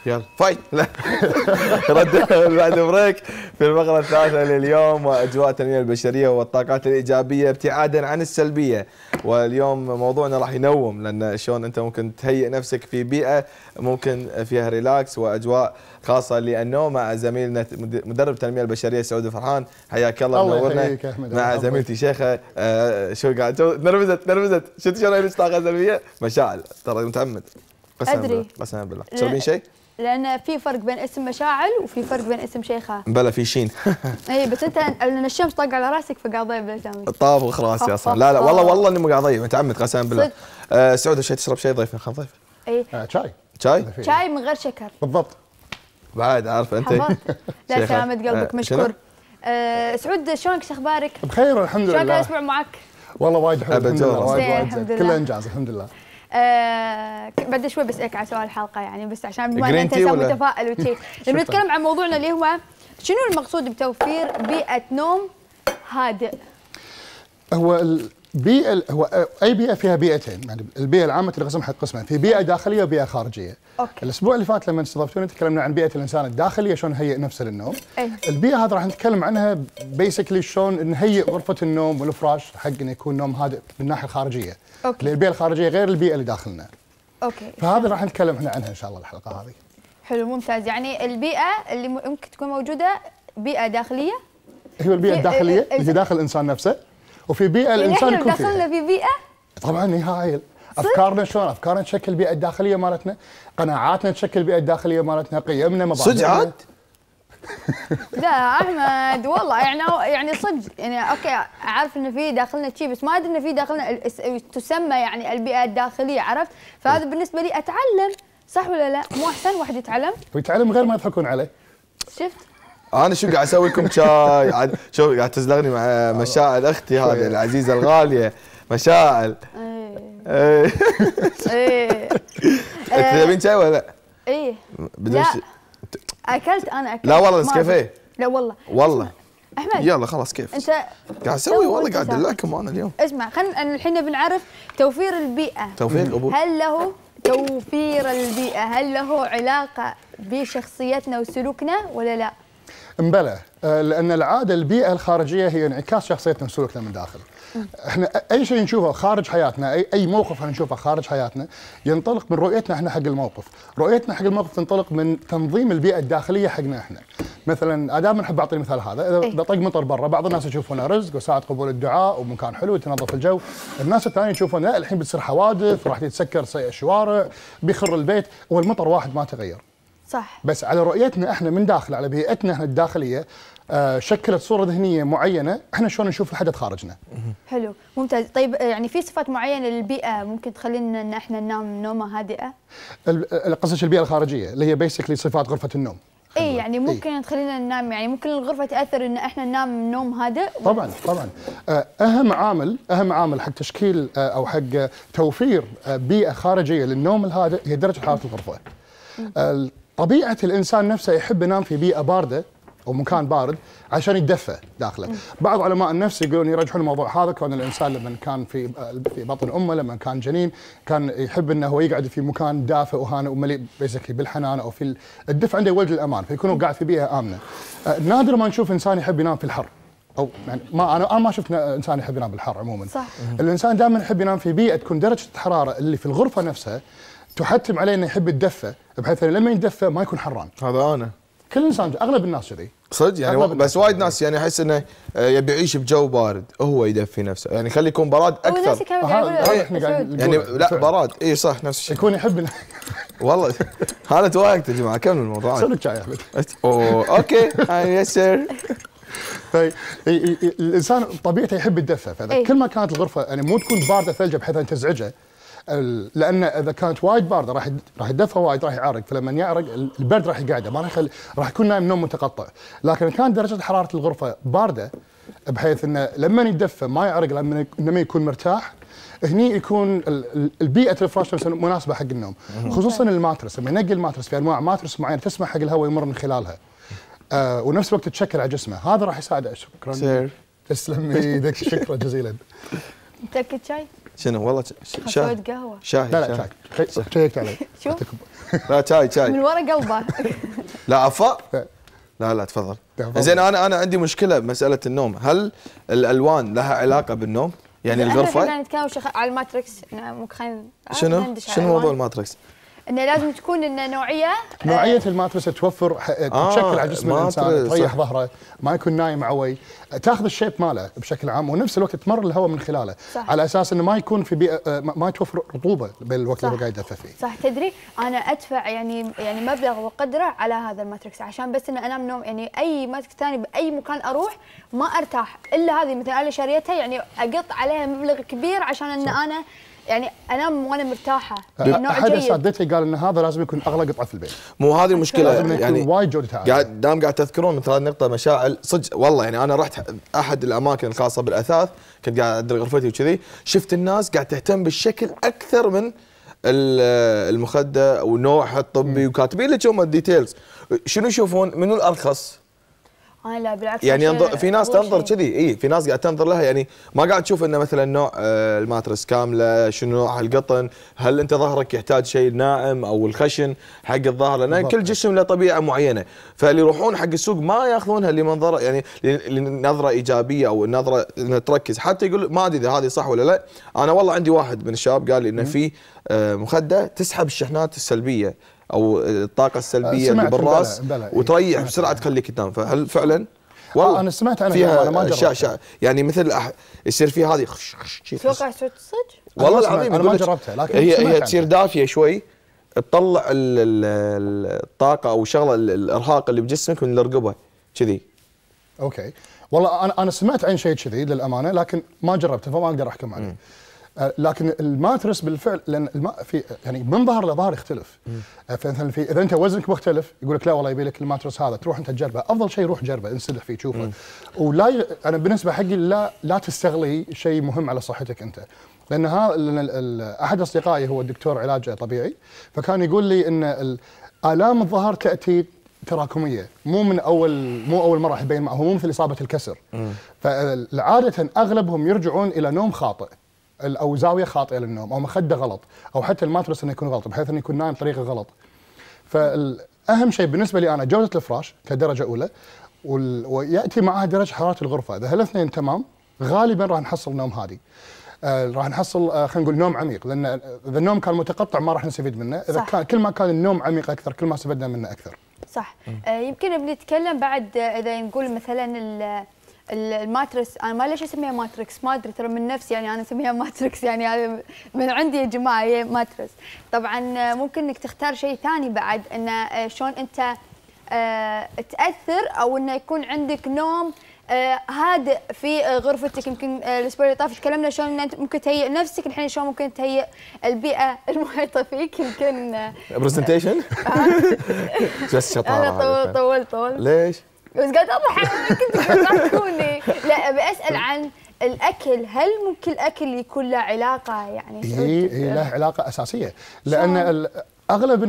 يلا فايت لا بعد بريك في الفقره الثالثه لليوم واجواء التنميه البشريه والطاقات الايجابيه ابتعادا عن السلبيه واليوم موضوعنا راح ينوم لان شلون انت ممكن تهيئ نفسك في بيئه ممكن فيها ريلاكس واجواء خاصه للنوم مع زميلنا مدرب التنميه البشريه سعود فرحان حياك الله منورنا مع زميلتي شيخه آه، شو قاعد تنرفزت تنرفزت شفت شلون طاقه سلبيه مشاعل ترى متعمد قسما بالله قسما بالله تشربين شيء؟ لان في فرق بين اسم مشاعل وفي فرق بين اسم شيخه بلا في شين اي بس انت لان الشمس طاق على راسك فقاعد ضيب بالاسامي طابخ راسي اصلا لا لا والله والله اني قاعد اضيع متعمد قسما بالله آه، سعود شيء تشرب شيء ضيفنا خلينا ضيف اي آه، شاي شاي شاي من غير شكر بالضبط بعد عارف انت لا سامد قلبك آه، مشكور سعود شلونك شو اخبارك؟ بخير الحمد لله شلون الاسبوع معك؟ والله وايد حلو الحمد لله وايد وايد كله انجاز الحمد لله آه بعد شوي بسالك على سؤال الحلقه يعني بس عشان ما ان انت متفائل وشيء لما نتكلم عن موضوعنا اللي هو شنو المقصود بتوفير بيئه نوم هادئ؟ هو بيئه هو اي بيئه فيها بيئتين يعني البيئه العامه تنقسم حق قسمين في بيئه داخليه وبيئه خارجيه أوكي. الاسبوع اللي فات لما استضفتوني تكلمنا عن بيئه الانسان الداخليه شلون نهيئ نفسه للنوم أي. البيئه هذه راح نتكلم عنها بيسكلي شلون نهيئ غرفه النوم والفراش حق انه يكون نوم هادئ من الناحيه الخارجيه أوكي. البيئه الخارجيه غير البيئه اللي داخلنا اوكي فهذا راح نتكلم احنا عنها ان شاء الله الحلقه هذه حلو ممتاز يعني البيئه اللي ممكن تكون موجوده بيئه داخليه هي البيئه الداخليه اللي داخل الانسان نفسه وفي بيئه يعني الانسان يكون فيها دخلنا في بيئه طبعا هايل افكارنا شلون افكارنا تشكل البيئه الداخليه مالتنا قناعاتنا تشكل البيئه الداخليه مالتنا قيمنا مبادئنا صدق عاد لا احمد والله يعني يعني صدق يعني اوكي اعرف انه في داخلنا شيء بس ما ادري انه في داخلنا تسمى يعني البيئه الداخليه عرفت فهذا بالنسبه لي اتعلم صح ولا لا مو احسن واحد يتعلم ويتعلم غير ما يضحكون عليه شفت انا شو قاعد اسوي لكم شاي شو قاعد تزلغني مع مشاعل اختي هذه العزيزه الغاليه مشاعل إيه. ايه ايه انت تبين شاي ولا لا؟ ايه لا اكلت انا اكلت لا والله نسكافيه لا والله والله احمد يلا خلاص كيف انت قاعد اسوي والله قاعد ادلعكم انا اليوم اسمع خلينا الحين بنعرف توفير البيئه توفير الابو هل له توفير البيئه هل له علاقه بشخصيتنا وسلوكنا ولا لا؟ مبلى آه، لان العاده البيئه الخارجيه هي انعكاس شخصيتنا وسلوكنا من داخل احنا اي شيء نشوفه خارج حياتنا اي اي موقف احنا نشوفه خارج حياتنا ينطلق من رؤيتنا احنا حق الموقف رؤيتنا حق الموقف تنطلق من تنظيم البيئه الداخليه حقنا احنا مثلا دائما احب اعطي مثال هذا اذا إيه. طق مطر برا بعض الناس يشوفونه رزق وساعه قبول الدعاء ومكان حلو تنظف الجو الناس الثانيه يشوفون لا الحين بتصير حوادث راح تتسكر الشوارع بيخر البيت والمطر واحد ما تغير صح بس على رؤيتنا احنا من داخل على بيئتنا احنا الداخليه آه شكلت صوره ذهنيه معينه احنا شلون نشوف الحدث خارجنا حلو ممتاز طيب آه، يعني في صفات معينه للبيئه ممكن تخلينا ان احنا ننام نومه هادئه آه، قصدك البيئه الخارجيه اللي هي بيسكلي صفات غرفه النوم اي يعني إيه. ممكن إيه؟ تخلينا ننام يعني ممكن الغرفه تاثر ان احنا ننام نوم هادئ طبعا طبعا آه، اهم عامل اهم عامل حق تشكيل او حق توفير بيئه خارجيه للنوم الهادئ هي درجه حراره الغرفه طبيعه الانسان نفسه يحب ينام في بيئه بارده او مكان بارد عشان يدفى داخله، بعض علماء النفس يقولون يرجحون الموضوع هذا كون الانسان لما كان في في بطن امه لما كان جنين كان يحب انه هو يقعد في مكان دافئ وهانئ ومليء بيسكلي بالحنان او في الدفء عنده يولد الامان فيكون قاعد في بيئه امنه. أه، نادر ما نشوف انسان يحب ينام في الحر. او يعني ما انا ما شفت انسان يحب ينام بالحر عموما صح. الانسان دائما يحب ينام في بيئه تكون درجه الحراره اللي في الغرفه نفسها تحتم عليه انه يحب الدفه بحيث انه لما يندفى ما يكون حران هذا انا كل انسان اغلب الناس كذي صدق يعني بس وايد ناس يعني احس انه آه، يبي يعيش بجو بارد هو يدفي نفسه يعني خلي يكون براد اكثر إيه، يعني لا براد اي صح نفس الشيء يكون يحب والله انا توايقت يا جماعه كمل الموضوع سوي لك شاي احمد اوكي آه، يس طيب، سير الانسان طبيعته يحب الدفه فكل إيه. ما كانت الغرفه يعني مو تكون بارده ثلجه بحيث ان تزعجه لان اذا كانت وايد بارده راح راح يدفى وايد راح يعرق فلما يعرق البرد راح يقعده ما راح راح يكون نايم نوم متقطع لكن كانت درجه حراره الغرفه بارده بحيث انه لما يدفى ما يعرق لما يكون مرتاح هني يكون البيئه الفراش مناسبه حق النوم خصوصا الماترس لما ينقي الماترس في انواع ماترس معينه تسمح حق الهواء يمر من خلالها آه ونفس الوقت تشكل على جسمه هذا راح يساعده شكرا سير تسلم ايدك شكرا جزيلا متاكد شاي؟ شنو والله شاي قهوه شاي لا لا شاي علي شوف لا شاي شاي من ورا قلبه لا افا لا لا تفضل زين انا انا عندي مشكله بمساله النوم هل الالوان لها علاقه بالنوم يعني الغرفه احنا نتكلم على الماتريكس ممكن خلينا شنو شنو موضوع الماتريكس انه لازم تكون انه نوعيه آه، نوعيه آه الماترس توفر آه تشكل على جسم الانسان تريح ظهره ما يكون نايم عوي تاخذ الشيب ماله بشكل عام ونفس الوقت تمر الهواء من خلاله صح. على اساس انه ما يكون في بيئه آه، ما توفر رطوبه بين الوقت اللي هو قاعد يدفى فيه صح تدري انا ادفع يعني يعني مبلغ وقدره على هذا الماتريكس عشان بس انه انام نوم يعني اي ماتريكس ثاني باي مكان اروح ما ارتاح الا هذه مثلا انا شريتها يعني اقط عليها مبلغ كبير عشان ان صح. انا يعني انام وانا مرتاحه احد اساتذتي قال ان هذا لازم يكون اغلى قطعه في البيت مو هذه المشكله لازم يعني وايد جودتها قاعد دام قاعد تذكرون مثل هذه النقطه مشاعل صدق والله يعني انا رحت احد الاماكن الخاصه بالاثاث كنت قاعد عند غرفتي وكذي شفت الناس قاعد تهتم بالشكل اكثر من المخده ونوعها الطبي وكاتبين لك هم الديتيلز شنو يشوفون منو الارخص انا آه، لا بالعكس يعني ينظر في ناس تنظر كذي اي في ناس قاعد تنظر لها يعني ما قاعد تشوف انه مثلا نوع آه، الماترس كامله شنو نوع القطن هل انت ظهرك يحتاج شيء ناعم او الخشن حق الظهر لان كل جسم له طبيعه معينه فاللي يروحون حق السوق ما ياخذونها لمنظره يعني لنظره ايجابيه او نظره تركز حتى يقول ما ادري اذا هذه صح ولا لا انا والله عندي واحد من الشباب قال لي انه في آه، مخده تسحب الشحنات السلبيه او الطاقه السلبيه اللي بالراس إيه، وتريح بسرعه تخليك تنام فهل فعلا والله آه، انا سمعت عنها فيها انا ما شا يعني مثل يصير فيها هذه خش خش توقع صدق والله العظيم انا ما جربتها لكن هي هي تصير دافيه شوي تطلع الطاقه او شغله الارهاق اللي بجسمك من الرقبه كذي اوكي والله انا انا سمعت عن شيء كذي للامانه لكن ما جربته فما اقدر احكم عليه آه، لكن الماترس بالفعل لان الماء في يعني من ظهر لظهر يختلف آه، فمثلا في اذا انت وزنك مختلف يقول لك لا والله يبي لك الماترس هذا تروح انت تجربه افضل شيء روح جربه انسدح فيه شوفه ولا ي... انا بالنسبه حقي لا لا تستغلي شيء مهم على صحتك انت لان هذا احد اصدقائي هو الدكتور علاج طبيعي فكان يقول لي ان الام الظهر تاتي تراكميه مو من اول مو اول مره يبين معه مو مثل اصابه الكسر فعاده اغلبهم يرجعون الى نوم خاطئ او زاويه خاطئه للنوم او مخده غلط او حتى الماترس انه يكون غلط بحيث انه يكون نايم بطريقه غلط. فاهم شيء بالنسبه لي انا جوده الفراش كدرجه اولى وياتي معها درجه حراره الغرفه، اذا هالاثنين تمام غالبا راح نحصل نوم هادي. آه، راح نحصل آه، خلينا نقول نوم عميق لان اذا النوم كان متقطع ما راح نستفيد منه، اذا صح. كان كل ما كان النوم عميق اكثر كل ما استفدنا منه اكثر. صح آه يمكن بنتكلم بعد آه، اذا نقول مثلا الماتريس انا ما ليش اسميها ماتريكس ما ادري ترى من نفسي يعني انا اسميها ماتريكس يعني هذا من عندي يا جماعه هي ماتريس طبعا ممكن انك تختار شيء ثاني بعد انه آه، شلون انت آه، تاثر او انه يكون عندك نوم آه، هادئ في غرفتك يمكن الاسبوع اللي طاف تكلمنا شلون انت ممكن تهيئ نفسك الحين شلون ممكن تهيئ البيئه المحيطه فيك يمكن برزنتيشن بس شطاره انا طول طول طول ليش؟ بس قاعد اضحك كنت تضحكوني لا بسال عن الاكل هل ممكن الاكل يكون له علاقه يعني اي اي له أه. علاقه اساسيه لان اغلب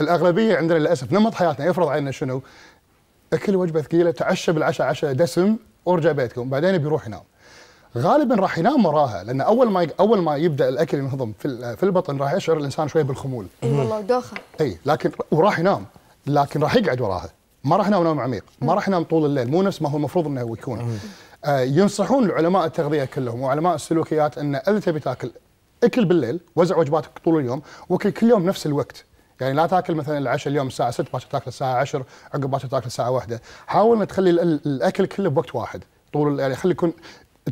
الاغلبيه عندنا للاسف نمط حياتنا يفرض علينا شنو؟ اكل وجبه ثقيله تعشى بالعشاء عشاء دسم وارجع بيتكم بعدين بيروح ينام. غالبا راح ينام وراها لان اول ما اول ما يبدا الاكل ينهضم في في البطن راح يشعر الانسان شويه بالخمول. اي والله دوخه. اي لكن وراح ينام لكن راح يقعد وراها. ما راح نام نوم عميق ما راح نام طول الليل مو نفس ما هو المفروض انه يكون آه ينصحون علماء التغذيه كلهم وعلماء السلوكيات ان اذا تبي تاكل اكل بالليل وزع وجباتك طول اليوم واكل كل يوم نفس الوقت يعني لا تاكل مثلا العشاء اليوم الساعه 6 باكر تاكل الساعه 10 عقب باكر تاكل الساعه 1 حاول انك تخلي الاكل كله بوقت واحد طول يعني خلي يكون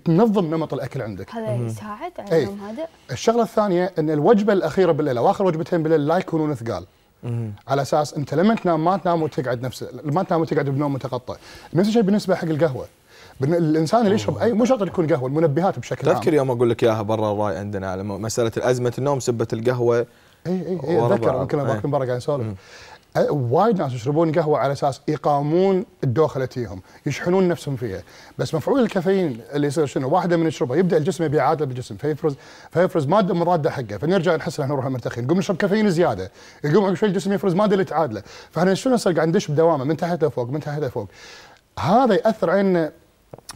تنظم نمط الاكل عندك هذا يساعد على إيه. النوم هذا الشغله الثانيه ان الوجبه الاخيره بالليل او اخر وجبتين بالليل لا يكونون ثقال على اساس انت لما تنام ما تنام وتقعد نفس ما تنام وتقعد بنوم متقطع نفس الشيء بالنسبه حق القهوه بن... الانسان اللي يشرب اي مو شرط يكون قهوه المنبهات بشكل عام تذكر يوم اقول لك اياها برا الراي عندنا على مساله ازمه النوم سبه القهوه اي اي اي اتذكر يمكن ذاك إيه. برا قاعد نسولف أه، وايد ناس يشربون قهوه على اساس يقامون الدوخه تيهم، يشحنون نفسهم فيها، بس مفعول الكافيين اللي يصير شنو؟ واحده من يشربها يبدا الجسم يعادله بالجسم فيفرز فيفرز ماده مضاده حقه، فنرجع نحس ان احنا روحنا مرتخين، نقوم نشرب كافيين زياده، يقوم عقب شوي الجسم يفرز ماده اللي تعادله، فاحنا شنو نصير قاعد ندش بدوامه من تحت لفوق من تحت لفوق. هذا ياثر علينا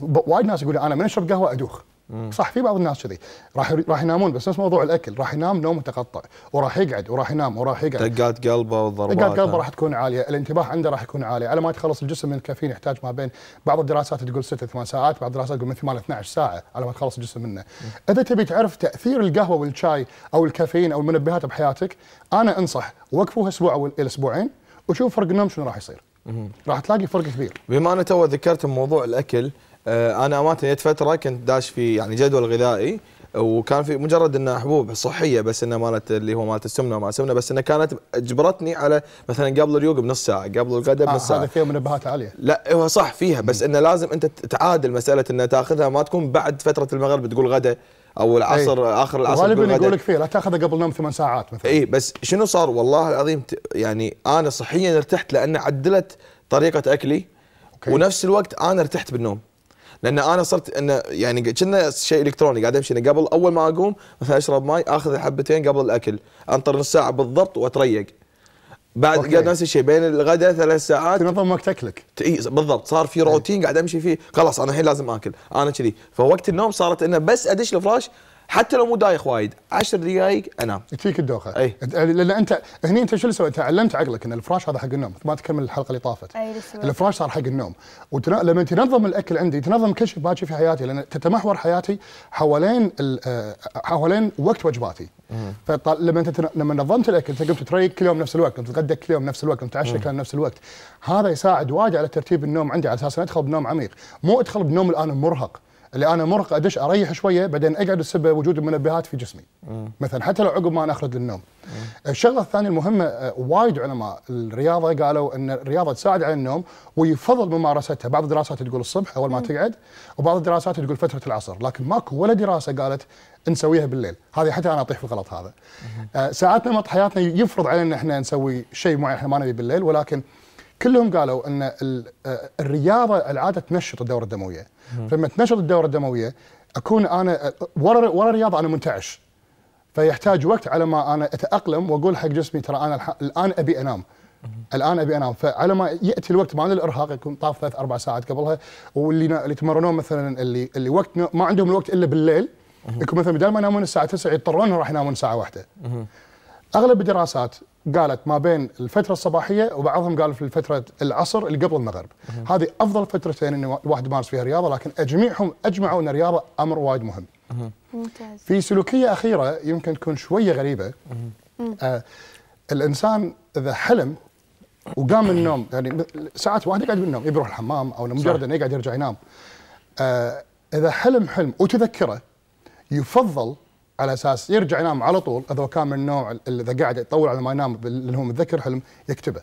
وايد ناس يقول انا من اشرب قهوه ادوخ، مم. صح في بعض الناس كذي راح راح ينامون بس نفس موضوع الاكل راح ينام نوم متقطع وراح يقعد وراح ينام وراح يقعد دقات قلبه والضربات دقات قلبه راح تكون عاليه الانتباه عنده راح يكون عالي على ما يتخلص الجسم من الكافيين يحتاج ما بين بعض الدراسات تقول 6 8 ساعات بعض الدراسات تقول من 8 12 ساعه على ما تخلص الجسم منه مم. اذا تبي تعرف تاثير القهوه والشاي او الكافيين او المنبهات بحياتك انا انصح وقفوها اسبوع او اسبوعين وشوف فرق النوم شنو راح يصير راح تلاقي فرق كبير بما انا تو ذكرت موضوع الاكل آه، انا امانه جت فتره كنت داش في يعني جدول غذائي وكان في مجرد انه حبوب صحيه بس انه مالت اللي هو مالت السمنه وما سمنه بس انها كانت اجبرتني على مثلا قبل اليوغ بنص ساعه قبل الغداء آه، بنص آه ساعه هذا فيها منبهات عاليه لا هو صح فيها بس انه لازم انت تعادل مساله انه تاخذها ما تكون بعد فتره المغرب تقول غدا او إيه. العصر أي. اخر العصر غالبا يقول لك فيه لا تاخذها قبل نوم ثمان ساعات مثلا اي بس شنو صار والله العظيم يعني انا صحيا ارتحت لان عدلت طريقه اكلي أوكي. ونفس الوقت انا ارتحت بالنوم لان انا صرت انه يعني كنا شيء الكتروني قاعد امشي قبل اول ما اقوم مثلا اشرب ماي اخذ حبتين قبل الاكل انطر نص ساعه بالضبط واتريق بعد قاعد نفس الشيء بين الغداء ثلاث ساعات تنظم وقت اكلك بالضبط صار في روتين قاعد امشي فيه خلاص انا الحين لازم اكل انا كذي فوقت النوم صارت انه بس ادش الفراش حتى لو مو دايخ وايد 10 دقائق انام تجيك الدوخه اي أه، لان انت هني انت شو سويت؟ علمت عقلك ان الفراش هذا حق النوم ما تكمل الحلقه اللي طافت أي الفراش صار حق النوم وتنا... لما تنظم الاكل عندي تنظم كل شيء باكر في حياتي لان تتمحور حياتي حوالين ال... أه، حوالين وقت وجباتي فلما انت لما نظمت الاكل انت قمت تريق كل يوم نفس الوقت قمت تتغدى كل يوم نفس الوقت قمت تعشى كل يوم نفس الوقت هذا يساعد وايد على ترتيب النوم عندي على اساس ادخل بنوم عميق مو ادخل بنوم الان مرهق اللي انا مرق ادش اريح شويه بعدين اقعد بسبب وجود المنبهات في جسمي مم. مثلا حتى لو عقب ما انا اخرج للنوم مم. الشغله الثانيه المهمه آه، وايد علماء الرياضه قالوا ان الرياضه تساعد على النوم ويفضل ممارستها بعض الدراسات تقول الصبح اول ما مم. تقعد وبعض الدراسات تقول فتره العصر لكن ماكو ولا دراسه قالت نسويها بالليل هذه حتى انا اطيح في الغلط هذا مم. آه، ساعات نمط حياتنا يفرض علينا ان احنا نسوي شيء معين احنا ما نبي بالليل ولكن كلهم قالوا ان آه، الرياضه العاده تنشط الدوره الدمويه فلما تنشط الدوره الدمويه اكون انا ورا ورا الرياضه انا منتعش فيحتاج وقت على ما انا اتاقلم واقول حق جسمي ترى انا الان ابي انام الان ابي انام فعلى ما ياتي الوقت مال الارهاق يكون طاف ثلاث اربع ساعات قبلها واللي اللي يتمرنون مثلا اللي اللي وقت ما عندهم الوقت الا بالليل يكون مثلا بدل ما ينامون الساعه 9 يضطرون راح ينامون الساعه 1 اغلب الدراسات قالت ما بين الفتره الصباحيه وبعضهم قال في الفتره العصر اللي قبل المغرب هذه افضل فترتين ان الواحد يمارس فيها رياضه لكن أجميعهم اجمعوا ان الرياضه امر وايد مهم ممتاز في سلوكيه اخيره يمكن تكون شويه غريبه آه الانسان اذا حلم وقام من النوم يعني ساعات واحد يقعد من النوم يروح الحمام او مجرد انه يقعد يرجع ينام آه اذا حلم حلم وتذكره يفضل على اساس يرجع ينام على طول اذا كان من النوع اذا قاعد يطول على ما ينام اللي هو متذكر حلم يكتبه.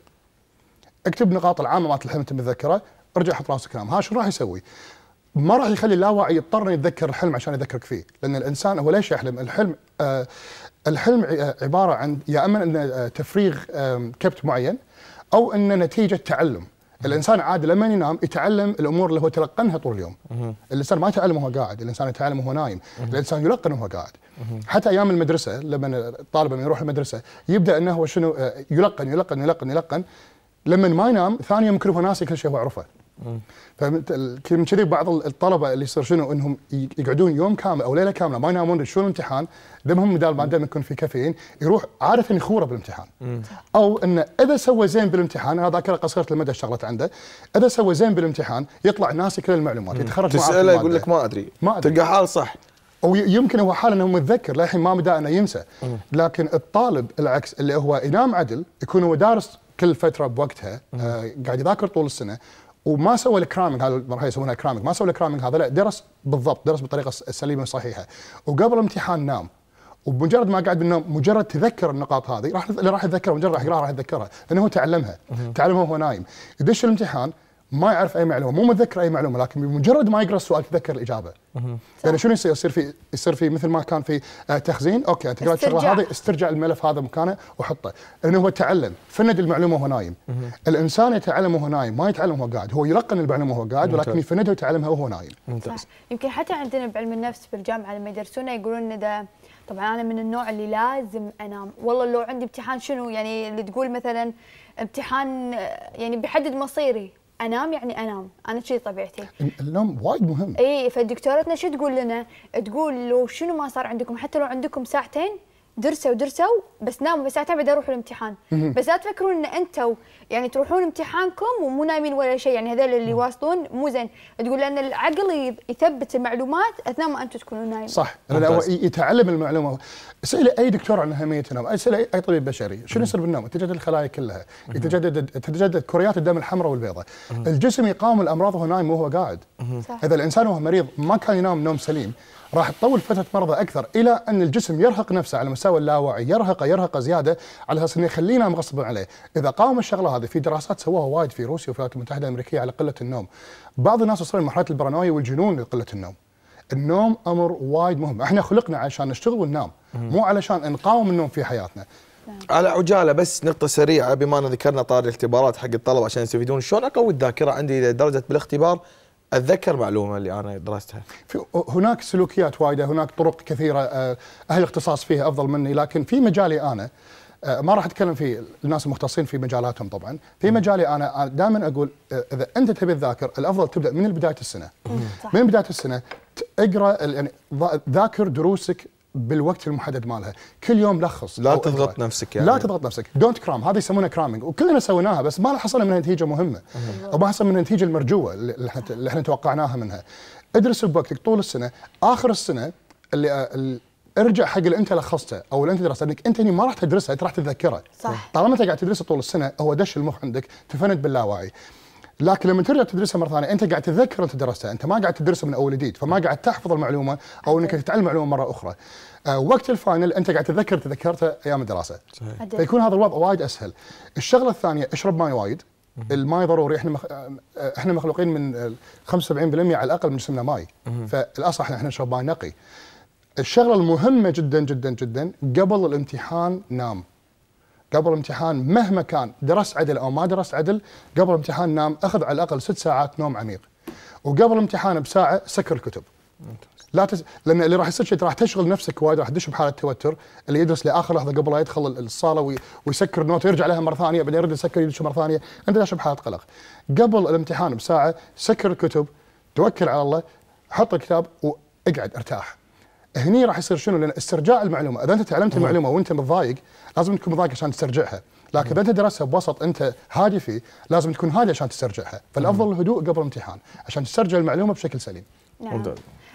اكتب النقاط العامه مالت الحلم انت متذكره ارجع حط راسك نام ها شو راح يسوي؟ ما راح يخلي اللاوعي يضطر يتذكر الحلم عشان يذكرك فيه لان الانسان هو ليش يحلم الحلم آه الحلم عباره عن يا اما انه تفريغ آه كبت معين او انه نتيجه تعلم الانسان عاد لما ينام يتعلم الامور اللي هو تلقنها طول اليوم الانسان ما يتعلم وهو قاعد الانسان يتعلم وهو نايم الانسان يلقن وهو قاعد حتى ايام المدرسه لما الطالب لما يروح المدرسه يبدا انه هو شنو آه، يلقن يلقن يلقن يلقن لما ما ينام ثاني يوم كله هو ناسي كل شيء هو عرفه فمن كذي بعض الطلبه اللي يصير شنو انهم يقعدون يوم كامل او ليله كامله ما ينامون شلون الامتحان المهم بدال ما يكون في كافيين يروح عارف انه خوره بالامتحان او انه اذا سوى زين بالامتحان انا ذاكره قصيره المدى شغلت عنده اذا سوى زين بالامتحان يطلع ناسي كل المعلومات يتخرج تساله يقول لك ما ادري ما ادري تلقى حال صح او يمكن هو حال انه متذكر للحين ما بدا انه ينسى لكن الطالب العكس اللي هو ينام عدل يكون هو دارس كل فتره بوقتها آه قاعد يذاكر طول السنه وما سوى الكرامينج هذا المرحله يسوونها كرامينج ما سوى الكرامينج هذا لا درس بالضبط درس بطريقه سليمه وصحيحه وقبل الامتحان نام وبمجرد ما قاعد بالنوم مجرد تذكر النقاط هذه راح اللي راح يتذكرها مجرد راح يقراها راح يتذكرها لانه هو تعلمها تعلمها وهو نايم يدش الامتحان ما يعرف اي معلومه مو متذكر اي معلومه لكن بمجرد ما يقرا السؤال يتذكر الاجابه يعني شنو يصير يصير في يصير في مثل ما كان في آه، تخزين اوكي انت قرات الشغله هذه استرجع الملف هذا مكانه وحطه لانه هو تعلم فند المعلومه وهو نايم الانسان يتعلم وهو نايم ما يتعلم وهو قاعد هو يلقن المعلومه وهو قاعد ولكن يفندها ويتعلمها وهو نايم ممتاز يمكن حتى عندنا بعلم النفس بالجامعه لما يدرسونا يقولون ده طبعا انا من النوع اللي لازم انام والله لو عندي امتحان شنو يعني اللي تقول مثلا امتحان يعني بيحدد مصيري انام يعني انام انا شي طبيعتي النوم وايد مهم اي فدكتورتنا شو تقول لنا تقول لو شنو ما صار عندكم حتى لو عندكم ساعتين درسوا درسوا بس ناموا بس تعبوا اروح الامتحان بس لا تفكرون ان انتم يعني تروحون امتحانكم ومو نايمين ولا شيء يعني هذول اللي واصلون مو زين تقول لان العقل يثبت المعلومات اثناء ما انتم تكونون نايمين صح هو يتعلم المعلومه اسال اي دكتور عن اهميه النوم اسال اي طبيب بشري شنو يصير بالنوم تتجدد الخلايا كلها يتجدد تتجدد كريات الدم الحمراء والبيضاء الجسم يقاوم الامراض وهو نايم وهو قاعد صح. اذا الانسان وهو مريض ما كان ينام نوم سليم راح تطول فتره مرضه اكثر الى ان الجسم يرهق نفسه على مستوى اللاوعي يرهقه يرهقه زياده على اساس انه يخلينا مغصب عليه اذا قاوم الشغله هذه في دراسات سووها وايد في روسيا وفي الولايات المتحده الامريكيه على قله النوم بعض الناس وصلوا لمرحله البارانويا والجنون لقله النوم النوم امر وايد مهم احنا خلقنا عشان نشتغل وننام مو علشان نقاوم النوم في حياتنا نعم. على عجاله بس نقطه سريعه بما ان ذكرنا طار الاختبارات حق الطلبه عشان يستفيدون شلون اقوي الذاكره عندي اذا درجه بالاختبار اتذكر معلومه اللي انا درستها في هناك سلوكيات وايده هناك طرق كثيره آه، اهل اختصاص فيها افضل مني لكن في مجالي انا آه، ما راح اتكلم في الناس المختصين في مجالاتهم طبعا في مجالي انا آه، دائما اقول اذا انت تبي تذاكر الافضل تبدا من بدايه السنه من بدايه السنه اقرا يعني ذاكر دروسك بالوقت المحدد مالها كل يوم لخص لا تضغط نفسك يعني لا تضغط نفسك دونت كرام هذه يسمونها كرامينج وكلنا سويناها بس ما حصلنا من نتيجه مهمه او ما حصل من النتيجه المرجوه اللي احنا اللي احنا توقعناها منها ادرس بوقتك طول السنه اخر السنه اللي, آه، اللي ارجع حق اللي انت لخصته او اللي انت درسته انك انت ما راح تدرسه انت راح تتذكره صح طالما انت قاعد تدرسه طول السنه هو دش المخ عندك تفند باللاوعي لكن لما ترجع تدرسها مره ثانيه انت قاعد تتذكر انت درستها انت ما قاعد تدرسه من اول جديد فما قاعد تحفظ المعلومه او انك تتعلم المعلومه مره اخرى آه، وقت الفاينل انت قاعد تتذكر تذكرته ايام الدراسه صحيح. فيكون هذا الوضع وايد اسهل الشغله الثانيه اشرب ماي وايد الماي ضروري احنا مخ... آه، احنا مخلوقين من 75% على الاقل من جسمنا ماي فالاصح احنا نشرب ماي نقي الشغله المهمه جدا جدا جدا قبل الامتحان نام قبل الامتحان مهما كان درس عدل او ما درس عدل قبل الامتحان نام اخذ على الاقل ست ساعات نوم عميق وقبل الامتحان بساعه سكر الكتب لا تس... لان اللي راح يصير راح تشغل نفسك وايد راح تدش بحاله توتر اللي يدرس لاخر لحظه قبل لا يدخل الصاله وي... ويسكر نوت ويرجع لها مره ثانيه بعدين يرد يسكر يدش مره ثانيه انت داش بحاله قلق قبل الامتحان بساعه سكر الكتب توكل على الله حط الكتاب واقعد ارتاح هني راح يصير شنو؟ لان استرجاع المعلومه، اذا انت تعلمت المعلومه وانت متضايق لازم تكون متضايق عشان تسترجعها، لكن اذا انت درستها بوسط انت هادي فيه لازم تكون هادي عشان تسترجعها، فالافضل الهدوء قبل الامتحان عشان تسترجع المعلومه بشكل سليم. نعم.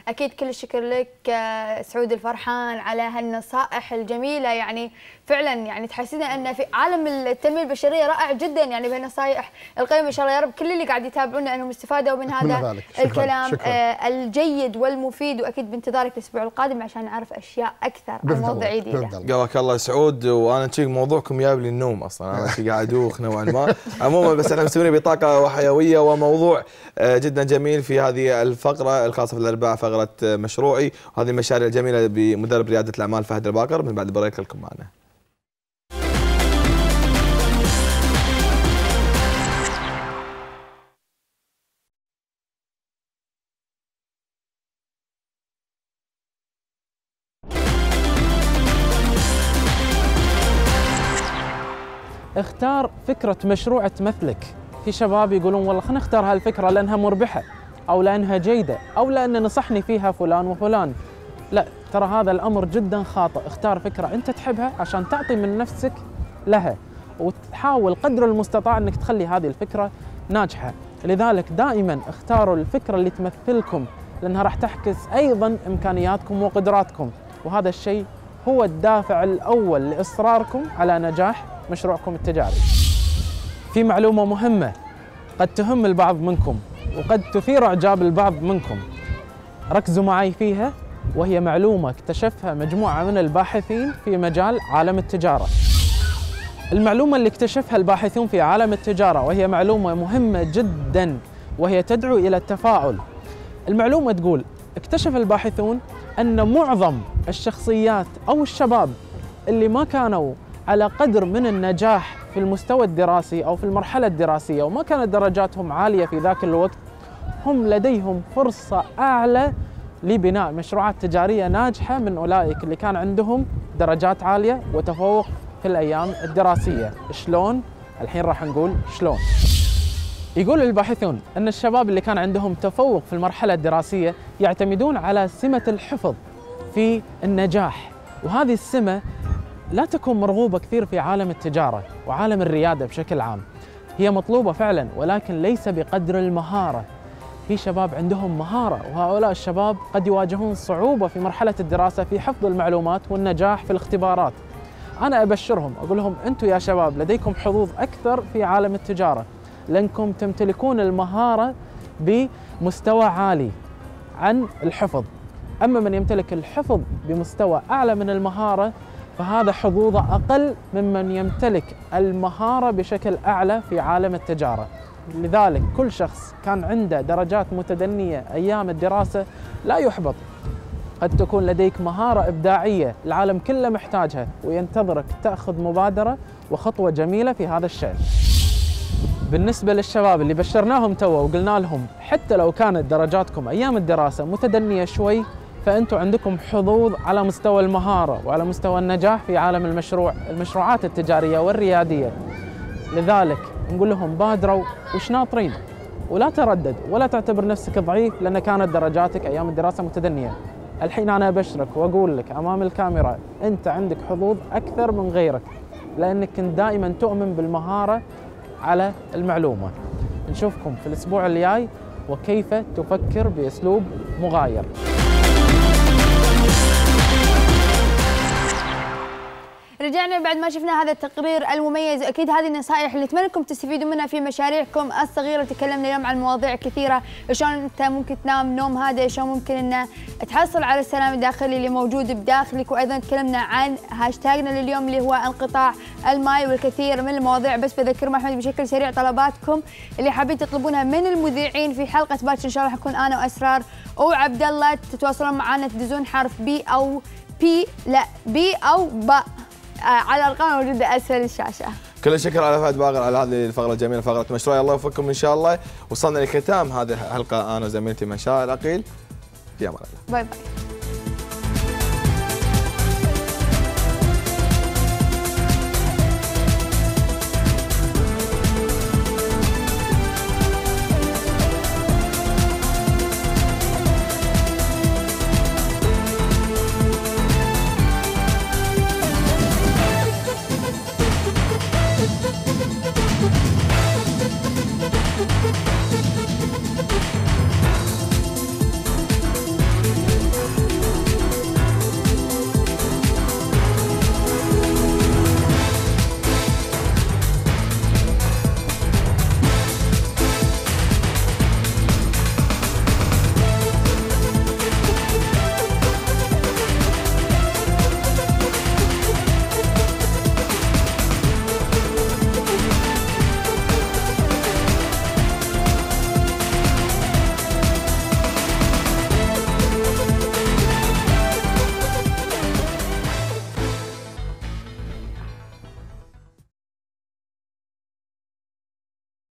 اكيد كل الشكر لك آه، سعود الفرحان على هالنصائح الجميله يعني فعلا يعني تحسسنا ان في عالم التنميه البشريه رائع جدا يعني بهالنصائح القيمه ان شاء الله يا رب كل اللي قاعد يتابعونا انهم استفادوا من هذا شكرا. الكلام شكرا. آه، الجيد والمفيد واكيد بانتظارك الاسبوع القادم عشان نعرف اشياء اكثر عن موضوع جديد قالك الله سعود وانا تشيك موضوعكم جاب لي النوم اصلا انا قاعد ادوخ نوعا ما عموما بس احنا مستمرين بطاقه وحيويه وموضوع آه، جدا جميل في هذه الفقره الخاصه بالارباع فقره ثغره مشروعي وهذه المشاريع الجميله بمدرب رياده الاعمال فهد الباقر من بعد بريك لكم معنا اختار فكرة مشروع تمثلك في شباب يقولون والله خلينا نختار هالفكرة لأنها مربحة أو لأنها جيدة أو لأن نصحني فيها فلان وفلان لا ترى هذا الأمر جدا خاطئ اختار فكرة أنت تحبها عشان تعطي من نفسك لها وتحاول قدر المستطاع أنك تخلي هذه الفكرة ناجحة لذلك دائما اختاروا الفكرة اللي تمثلكم لأنها راح تعكس أيضا إمكانياتكم وقدراتكم وهذا الشيء هو الدافع الأول لإصراركم على نجاح مشروعكم التجاري في معلومة مهمة قد تهم البعض منكم وقد تثير اعجاب البعض منكم ركزوا معي فيها وهي معلومه اكتشفها مجموعه من الباحثين في مجال عالم التجاره المعلومه اللي اكتشفها الباحثون في عالم التجاره وهي معلومه مهمه جدا وهي تدعو الى التفاؤل المعلومه تقول اكتشف الباحثون ان معظم الشخصيات او الشباب اللي ما كانوا على قدر من النجاح في المستوى الدراسي او في المرحله الدراسيه وما كانت درجاتهم عاليه في ذاك الوقت هم لديهم فرصة أعلى لبناء مشروعات تجارية ناجحة من أولئك اللي كان عندهم درجات عالية وتفوق في الأيام الدراسية شلون؟ الحين راح نقول شلون يقول الباحثون أن الشباب اللي كان عندهم تفوق في المرحلة الدراسية يعتمدون على سمة الحفظ في النجاح وهذه السمة لا تكون مرغوبة كثير في عالم التجارة وعالم الريادة بشكل عام هي مطلوبة فعلا ولكن ليس بقدر المهارة في شباب عندهم مهارة وهؤلاء الشباب قد يواجهون صعوبة في مرحلة الدراسة في حفظ المعلومات والنجاح في الاختبارات أنا أبشرهم أقول لهم أنتم يا شباب لديكم حظوظ أكثر في عالم التجارة لأنكم تمتلكون المهارة بمستوى عالي عن الحفظ أما من يمتلك الحفظ بمستوى أعلى من المهارة فهذا حظوظه أقل ممن يمتلك المهارة بشكل أعلى في عالم التجارة لذلك كل شخص كان عنده درجات متدنية أيام الدراسة لا يحبط قد تكون لديك مهارة إبداعية العالم كله محتاجها وينتظرك تأخذ مبادرة وخطوة جميلة في هذا الشأن بالنسبة للشباب اللي بشرناهم توا وقلنا لهم حتى لو كانت درجاتكم أيام الدراسة متدنية شوي فأنتم عندكم حظوظ على مستوى المهارة وعلى مستوى النجاح في عالم المشروع المشروعات التجارية والريادية لذلك نقول لهم بادروا وش ناطرين ولا تردد ولا تعتبر نفسك ضعيف لان كانت درجاتك ايام الدراسه متدنيه الحين انا ابشرك واقول لك امام الكاميرا انت عندك حظوظ اكثر من غيرك لانك كنت دائما تؤمن بالمهاره على المعلومه نشوفكم في الاسبوع الجاي وكيف تفكر باسلوب مغاير رجعنا بعد ما شفنا هذا التقرير المميز واكيد هذه النصائح اللي اتمنى انكم تستفيدون منها في مشاريعكم الصغيره تكلمنا اليوم عن مواضيع كثيره شلون انت ممكن تنام نوم هادئ شلون ممكن انه تحصل على السلام الداخلي اللي موجود بداخلك وايضا تكلمنا عن هاشتاجنا لليوم اللي هو انقطاع الماي والكثير من المواضيع بس بذكر محمد بشكل سريع طلباتكم اللي حابين تطلبونها من المذيعين في حلقه باتش ان شاء الله حكون انا واسرار وعبد الله تتواصلون معنا تدزون حرف بي او بي لا بي او باء آه، على ارقام موجوده اسفل الشاشه كل الشكر على فهد باغر على هذه الفقره الجميله فقره مشروع الله يوفقكم ان شاء الله وصلنا لختام هذه الحلقه انا وزميلتي مشاعر عقيل في امان الله باي باي